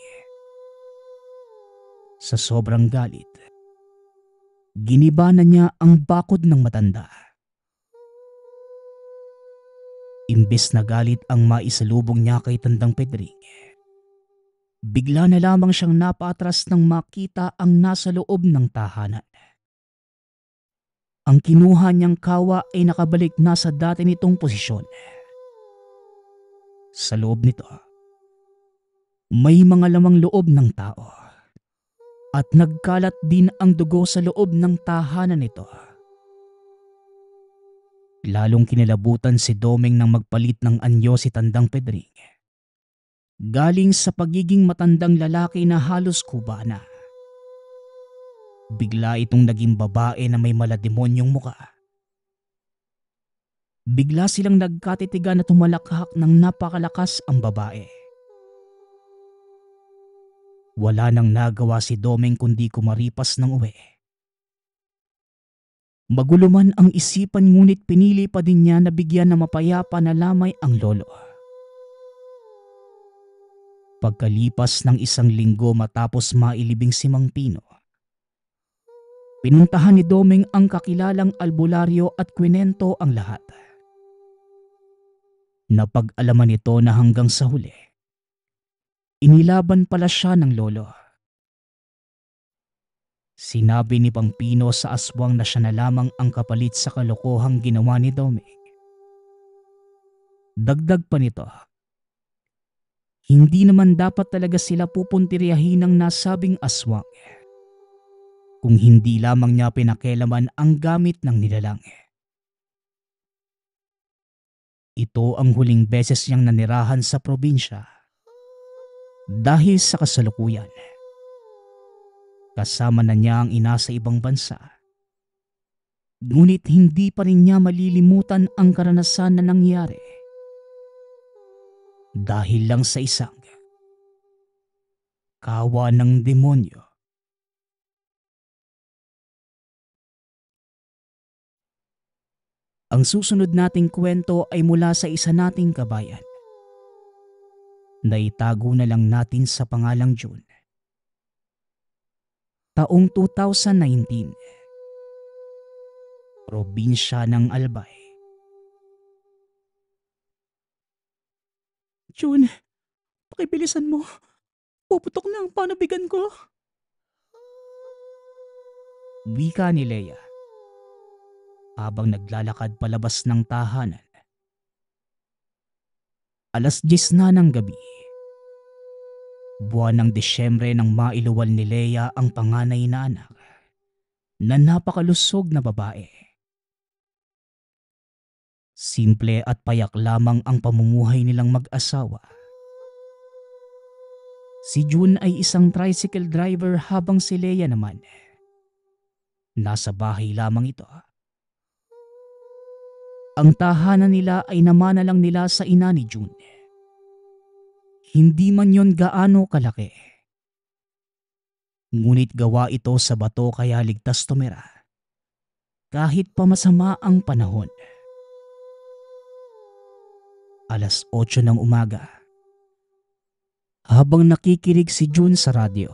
Sa sobrang galit, giniba na niya ang bakod ng matanda. Imbes na galit ang maisalubong niya kay Tandang Pedring. Bigla na lamang siyang napatras nang makita ang nasa loob ng tahanan. Ang kinuha niyang kawa ay nakabalik na sa dati nitong posisyon. Sa loob nito, may mga lamang loob ng tao at nagkalat din ang dugo sa loob ng tahanan nito. Lalong kinilabutan si Domeng ng magpalit ng anyo si Tandang Pedring. Galing sa pagiging matandang lalaki na halos kubana. Bigla itong naging babae na may malademonyong muka. Bigla silang nagkatitigan na tumalakhak ng napakalakas ang babae. Wala nang nagawa si Domeng kundi kumaripas ng uwi. Magulo man ang isipan ngunit pinili pa din niya na bigyan ng mapayapa na lamay ang lolo. Pagkalipas ng isang linggo matapos mailibing si Mang Pino, pinuntahan ni Doming ang kakilalang albularyo at kwento ang lahat. Napag-alaman nito na hanggang sa huli, inilaban pala siya ng lolo. Sinabi ni Pangpino sa aswang na siya na lamang ang kapalit sa kalokohang ginawa ni Doming. Dagdag pa nito, hindi naman dapat talaga sila pupuntiriyahin ng nasabing aswang eh, kung hindi lamang niya pinakailaman ang gamit ng nilalang. Ito ang huling beses niyang nanirahan sa probinsya dahil sa kasalukuyan. Kasama na niya ang ina sa ibang bansa. Ngunit hindi pa rin niya malilimutan ang karanasan na nangyari. Dahil lang sa isang kawa ng demonyo. Ang susunod nating kwento ay mula sa isa nating kabayan. Naitago na lang natin sa pangalang June taong 2019. Probinsya ng Albay. June, pakibilisan mo. Puputok na ang panabigan ko. Wika ni Leia habang naglalakad palabas ng tahanan. Alas 10 na ng gabi. Buwan ng Disyembre nang mailuwal ni Leia ang panganay na anak na napakalusog na babae. Simple at payak lamang ang pamumuhay nilang mag-asawa. Si June ay isang tricycle driver habang si Leia naman. Nasa bahay lamang ito. Ang tahanan nila ay namana lang nila sa ina ni June. Hindi man yon gaano kalaki. Ngunit gawa ito sa bato kaya ligtas tumira. Kahit pa masama ang panahon. Alas 8 ng umaga. Habang nakikinig si June sa radyo,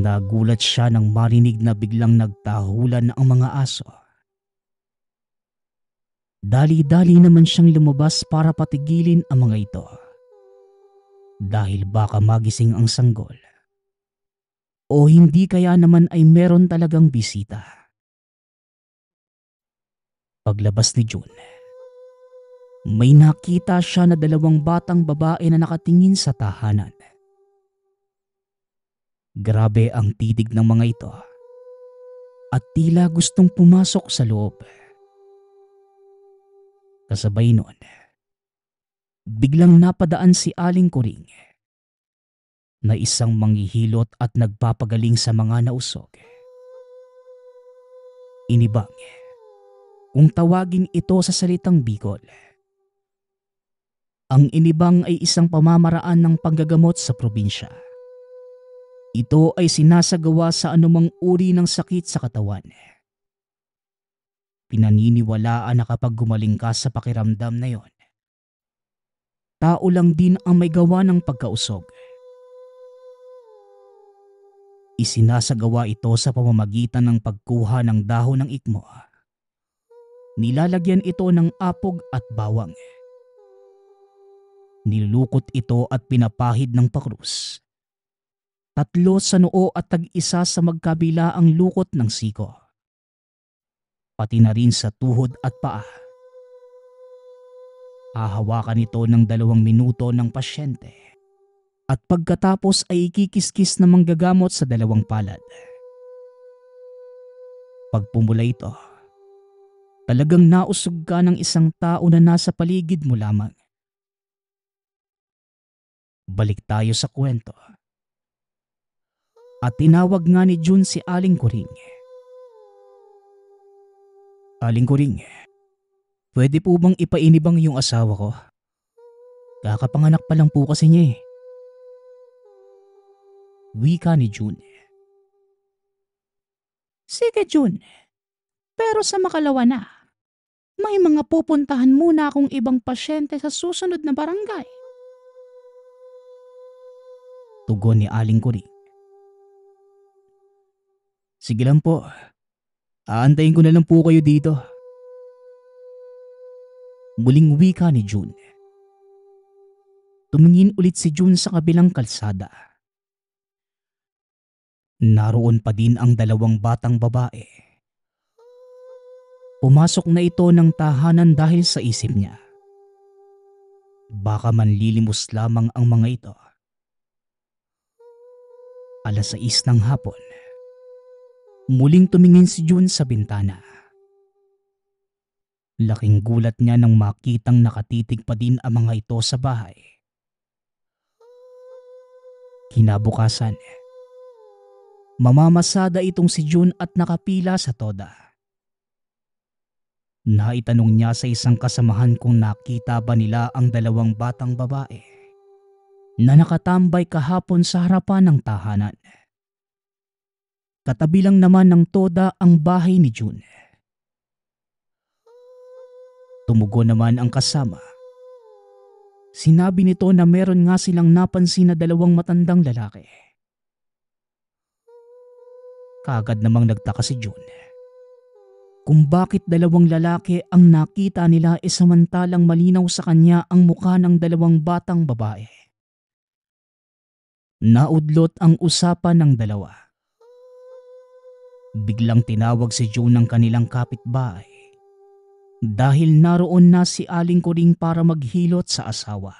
nagulat siya nang marinig na biglang nagtahulan ang mga aso. Dali-dali naman siyang lumabas para patigilin ang mga ito dahil baka magising ang sanggol. O hindi kaya naman ay meron talagang bisita. Paglabas ni June, may nakita siya na dalawang batang babae na nakatingin sa tahanan. Grabe ang titig ng mga ito at tila gustong pumasok sa loob. Kasabay noon, biglang napadaan si Aling Kuring na isang manghihilot at nagpapagaling sa mga nausog. Inibang, kung tawagin ito sa salitang Bicol. Ang inibang ay isang pamamaraan ng panggagamot sa probinsya. Ito ay sinasagawa sa anumang uri ng sakit sa katawan. Pinaniniwalaan na kapag gumaling ka sa pakiramdam na yon, Tao lang din ang may gawa ng pagkausog. Isinasagawa ito sa pamamagitan ng pagkuha ng dahon ng ikmo. Nilalagyan ito ng apog at bawang. Nilukot ito at pinapahid ng pakrus. Tatlo sa noo at tag-isa sa magkabila ang lukot ng siko. Pati na rin sa tuhod at paa Hahawakan ito ng dalawang minuto ng pasyente. At pagkatapos ay ikikiskis na manggagamot sa dalawang palad. Pag ito, talagang nausog ka ng isang tao na nasa paligid mo lamang. Balik tayo sa kwento. At tinawag nga ni June si Aling Kuring. Aling Kuring, Pwede po bang ipainibang yung asawa ko? Kakapanganak pa lang po kasi niya eh. Wika ni June. Sige June, pero sa makalawa na. May mga pupuntahan muna akong ibang pasyente sa susunod na barangay. Tugon ni Aling Kuring. Sige lang po. Aantayin ko na lang po kayo dito. Muling wika ni June. Tumingin ulit si June sa kabilang kalsada. Naroon pa din ang dalawang batang babae. Pumasok na ito ng tahanan dahil sa isip niya. Baka manlilimos lamang ang mga ito. Alas 6 ng hapon. Muling tumingin si June sa bintana. Laking gulat niya nang makitang nakatitig pa din ang mga ito sa bahay. Kinabukasan, mamamasada itong si June at nakapila sa toda. Naitanong niya sa isang kasamahan kung nakita ba nila ang dalawang batang babae na nakatambay kahapon sa harapan ng tahanan. Katabilang naman ng toda ang bahay ni June. Tumugo naman ang kasama. Sinabi nito na meron nga silang napansin na dalawang matandang lalaki. Kagad namang nagtaka si June. Kung bakit dalawang lalaki ang nakita nila e samantalang malinaw sa kanya ang mukha ng dalawang batang babae. Naudlot ang usapan ng dalawa. Biglang tinawag si June ng kanilang kapitbahay dahil naroon na si Aling Kuring para maghilot sa asawa.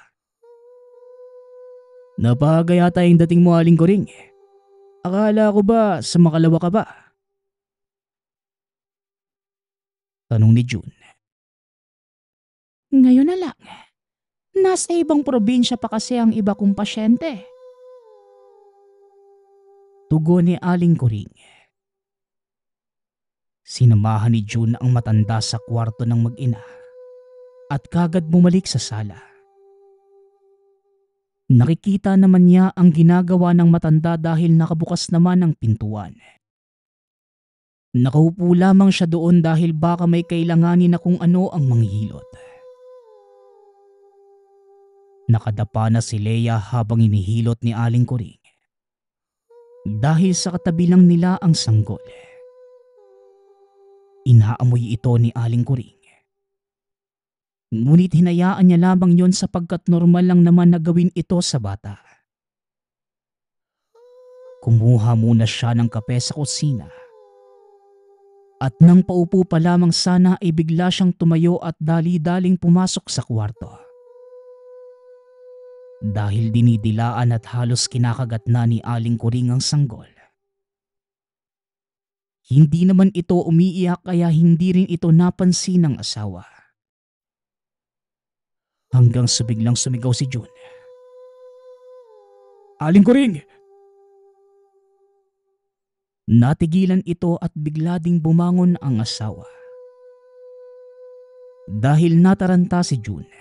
Napagaya tayong dating mo Aling Kuring. Akala ko ba sa makalawa ka ba? Tanong ni June. Ngayon na lang. Nasa ibang probinsya pa kasi ang iba kong pasyente. Tugon ni Aling Kuring. Sinamahan ni June ang matanda sa kwarto ng mag-ina at kagad bumalik sa sala. Nakikita naman niya ang ginagawa ng matanda dahil nakabukas naman ang pintuan. Nakaupo lamang siya doon dahil baka may kailanganin na kung ano ang manghilot. Nakadapa na si Leia habang inihilot ni Aling Kuring. Dahil sa katabi nila ang sanggol. Inaamoy ito ni Aling Kuring. Ngunit hinayaan niya lamang yon sapagkat normal lang naman na gawin ito sa bata. Kumuha muna siya ng kape sa kusina. At nang paupo pa lamang sana ay bigla siyang tumayo at dali-daling pumasok sa kwarto. Dahil dinidilaan at halos kinakagat na ni Aling Kuring ang sanggol. Hindi naman ito umiiyak kaya hindi rin ito napansin ng asawa. Hanggang sa biglang sumigaw si June. Aling ko ring! Natigilan ito at bigla ding bumangon ang asawa. Dahil nataranta si June.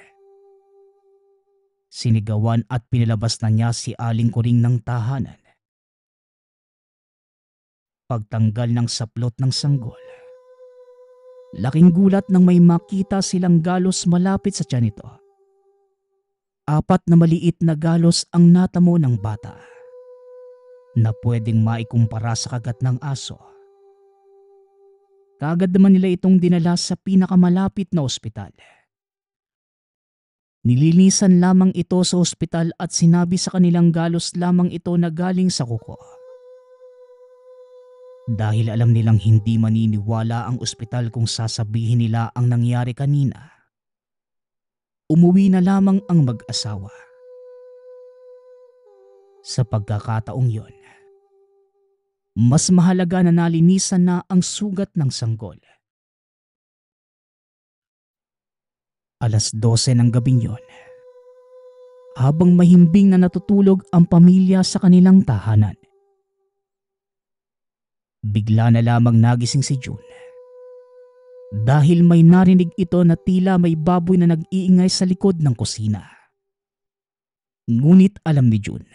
Sinigawan at pinilabas na niya si Aling Kuring ng tahanan pagtanggal ng saplot ng sanggol. Laking gulat nang may makita silang galos malapit sa tiyan nito. Apat na maliit na galos ang natamo ng bata na pwedeng maikumpara sa kagat ng aso. Kagad naman nila itong dinala sa pinakamalapit na ospital. Nililisan lamang ito sa ospital at sinabi sa kanilang galos lamang ito na galing sa kuko dahil alam nilang hindi maniniwala ang ospital kung sasabihin nila ang nangyari kanina. Umuwi na lamang ang mag-asawa. Sa pagkakataong yon, mas mahalaga na nalinisan na ang sugat ng sanggol. Alas 12 ng gabi yon, habang mahimbing na natutulog ang pamilya sa kanilang tahanan. Bigla na lamang nagising si June. Dahil may narinig ito na tila may baboy na nag-iingay sa likod ng kusina. Ngunit alam ni June,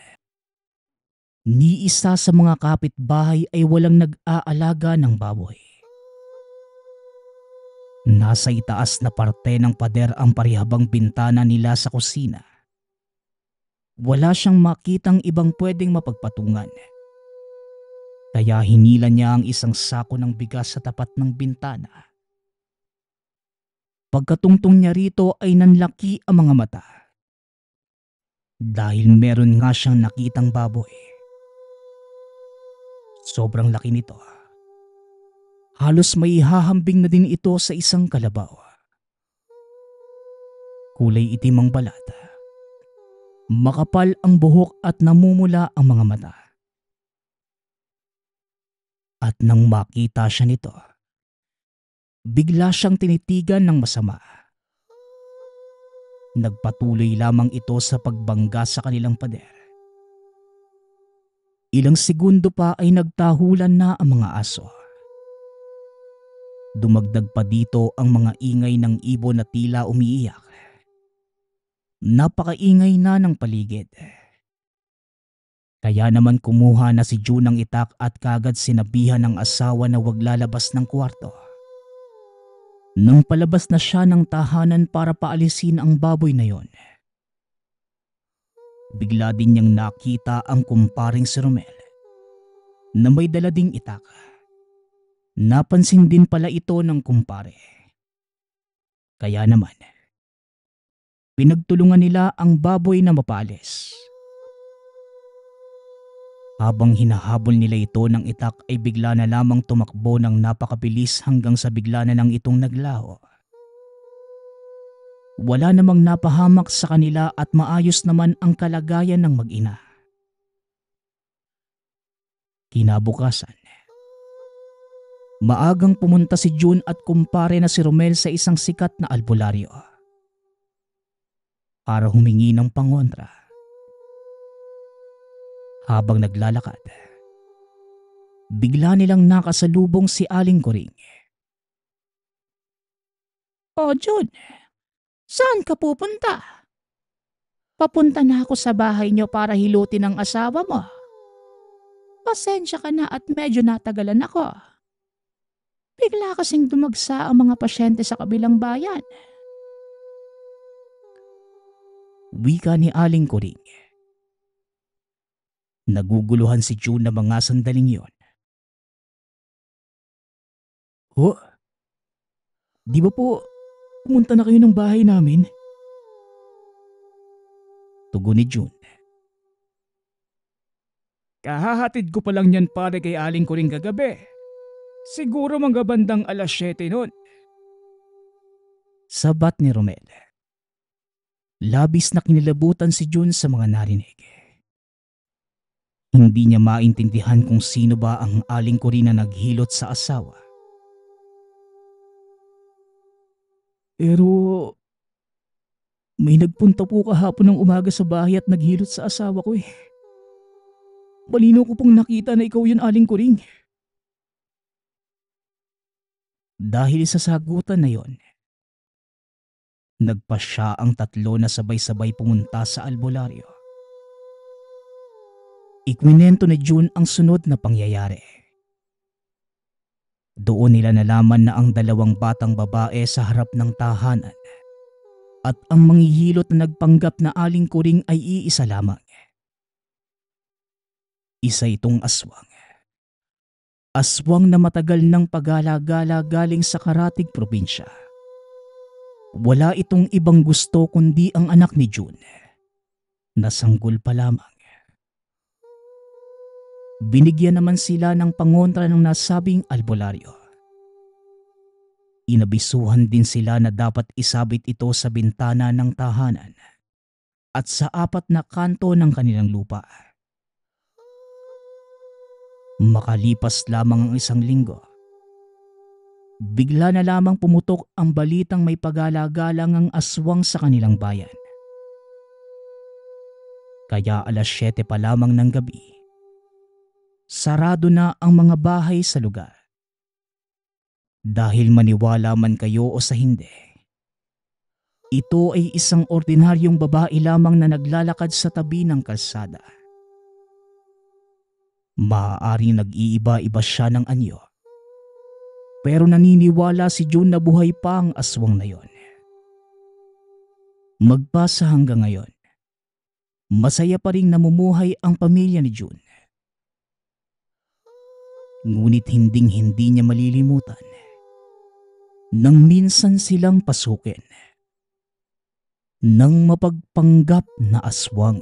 ni isa sa mga kapitbahay ay walang nag-aalaga ng baboy. Nasa itaas na parte ng pader ang parihabang bintana nila sa kusina. Wala siyang makitang ibang pwedeng mapagpatungan. Kaya hinila niya ang isang sako ng bigas sa tapat ng bintana. Pagkatungtong niya rito ay nanlaki ang mga mata. Dahil meron nga siyang nakitang baboy. Sobrang laki nito. Halos may hahambing na din ito sa isang kalabaw. Kulay itim ang balat. Makapal ang buhok at namumula ang mga mata. At nang makita siya nito, bigla siyang tinitigan ng masama. Nagpatuloy lamang ito sa pagbangga sa kanilang pader. Ilang segundo pa ay nagtahulan na ang mga aso. Dumagdag pa dito ang mga ingay ng ibon na tila umiiyak. Napakaingay na ng paligid. Kaya naman kumuha na si June ng itak at kagad sinabihan ng asawa na wag lalabas ng kwarto. Nang palabas na siya ng tahanan para paalisin ang baboy na yon, bigla din niyang nakita ang kumparing si Romel na may dala ding itak. Napansin din pala ito ng kumpare. Kaya naman, pinagtulungan nila ang baboy na mapalis. Habang hinahabol nila ito ng itak ay bigla na lamang tumakbo ng napakabilis hanggang sa bigla na lang itong naglaho. Wala namang napahamak sa kanila at maayos naman ang kalagayan ng mag-ina. Kinabukasan, maagang pumunta si June at kumpare na si Romel sa isang sikat na albularyo para humingi ng pangontra habang naglalakad. Bigla nilang nakasalubong si Aling Kuring. O oh, John, saan ka pupunta? Papunta na ako sa bahay niyo para hilutin ang asawa mo. Pasensya ka na at medyo natagalan ako. Bigla kasing dumagsa ang mga pasyente sa kabilang bayan. Wika ni Aling Kuring. Naguguluhan si June na mga sandaling yon. Oh, Di ba po, pumunta na kayo ng bahay namin? Tugon ni June. Kahahatid ko pa lang yan pare kay Aling ko rin kagabi. Siguro mga bandang alas 7 noon. Sabat ni Romel. Labis na kinilabutan si June sa mga narinig. Hindi niya maintindihan kung sino ba ang aling ko rin na naghilot sa asawa. Pero may nagpunta po kahapon ng umaga sa bahay at naghilot sa asawa ko eh. Malino ko pong nakita na ikaw yun aling kuring. Dahil sa sagutan na yon, nagpa siya ang tatlo na sabay-sabay pumunta sa albularyo. Ikwinento ni June ang sunod na pangyayari. Doon nila nalaman na ang dalawang batang babae sa harap ng tahanan at ang manghihilot na nagpanggap na aling kuring ay iisa lamang. Isa itong aswang. Aswang na matagal ng pagala galing sa Karatig probinsya. Wala itong ibang gusto kundi ang anak ni June. Nasanggol pa lamang. Binigyan naman sila ng pangontra ng nasabing albularyo. Inabisuhan din sila na dapat isabit ito sa bintana ng tahanan at sa apat na kanto ng kanilang lupa. Makalipas lamang ang isang linggo, bigla na lamang pumutok ang balitang may pagalagalang ang aswang sa kanilang bayan. Kaya alas 7 pa lamang ng gabi, sarado na ang mga bahay sa lugar. Dahil maniwala man kayo o sa hindi, ito ay isang ordinaryong babae lamang na naglalakad sa tabi ng kalsada. Maaaring nag-iiba-iba siya ng anyo. Pero naniniwala si June na buhay pa ang aswang na yon. Magpasa hanggang ngayon, masaya pa rin namumuhay ang pamilya ni June Ngunit hinding hindi niya malilimutan nang minsan silang pasukin ng mapagpanggap na aswang.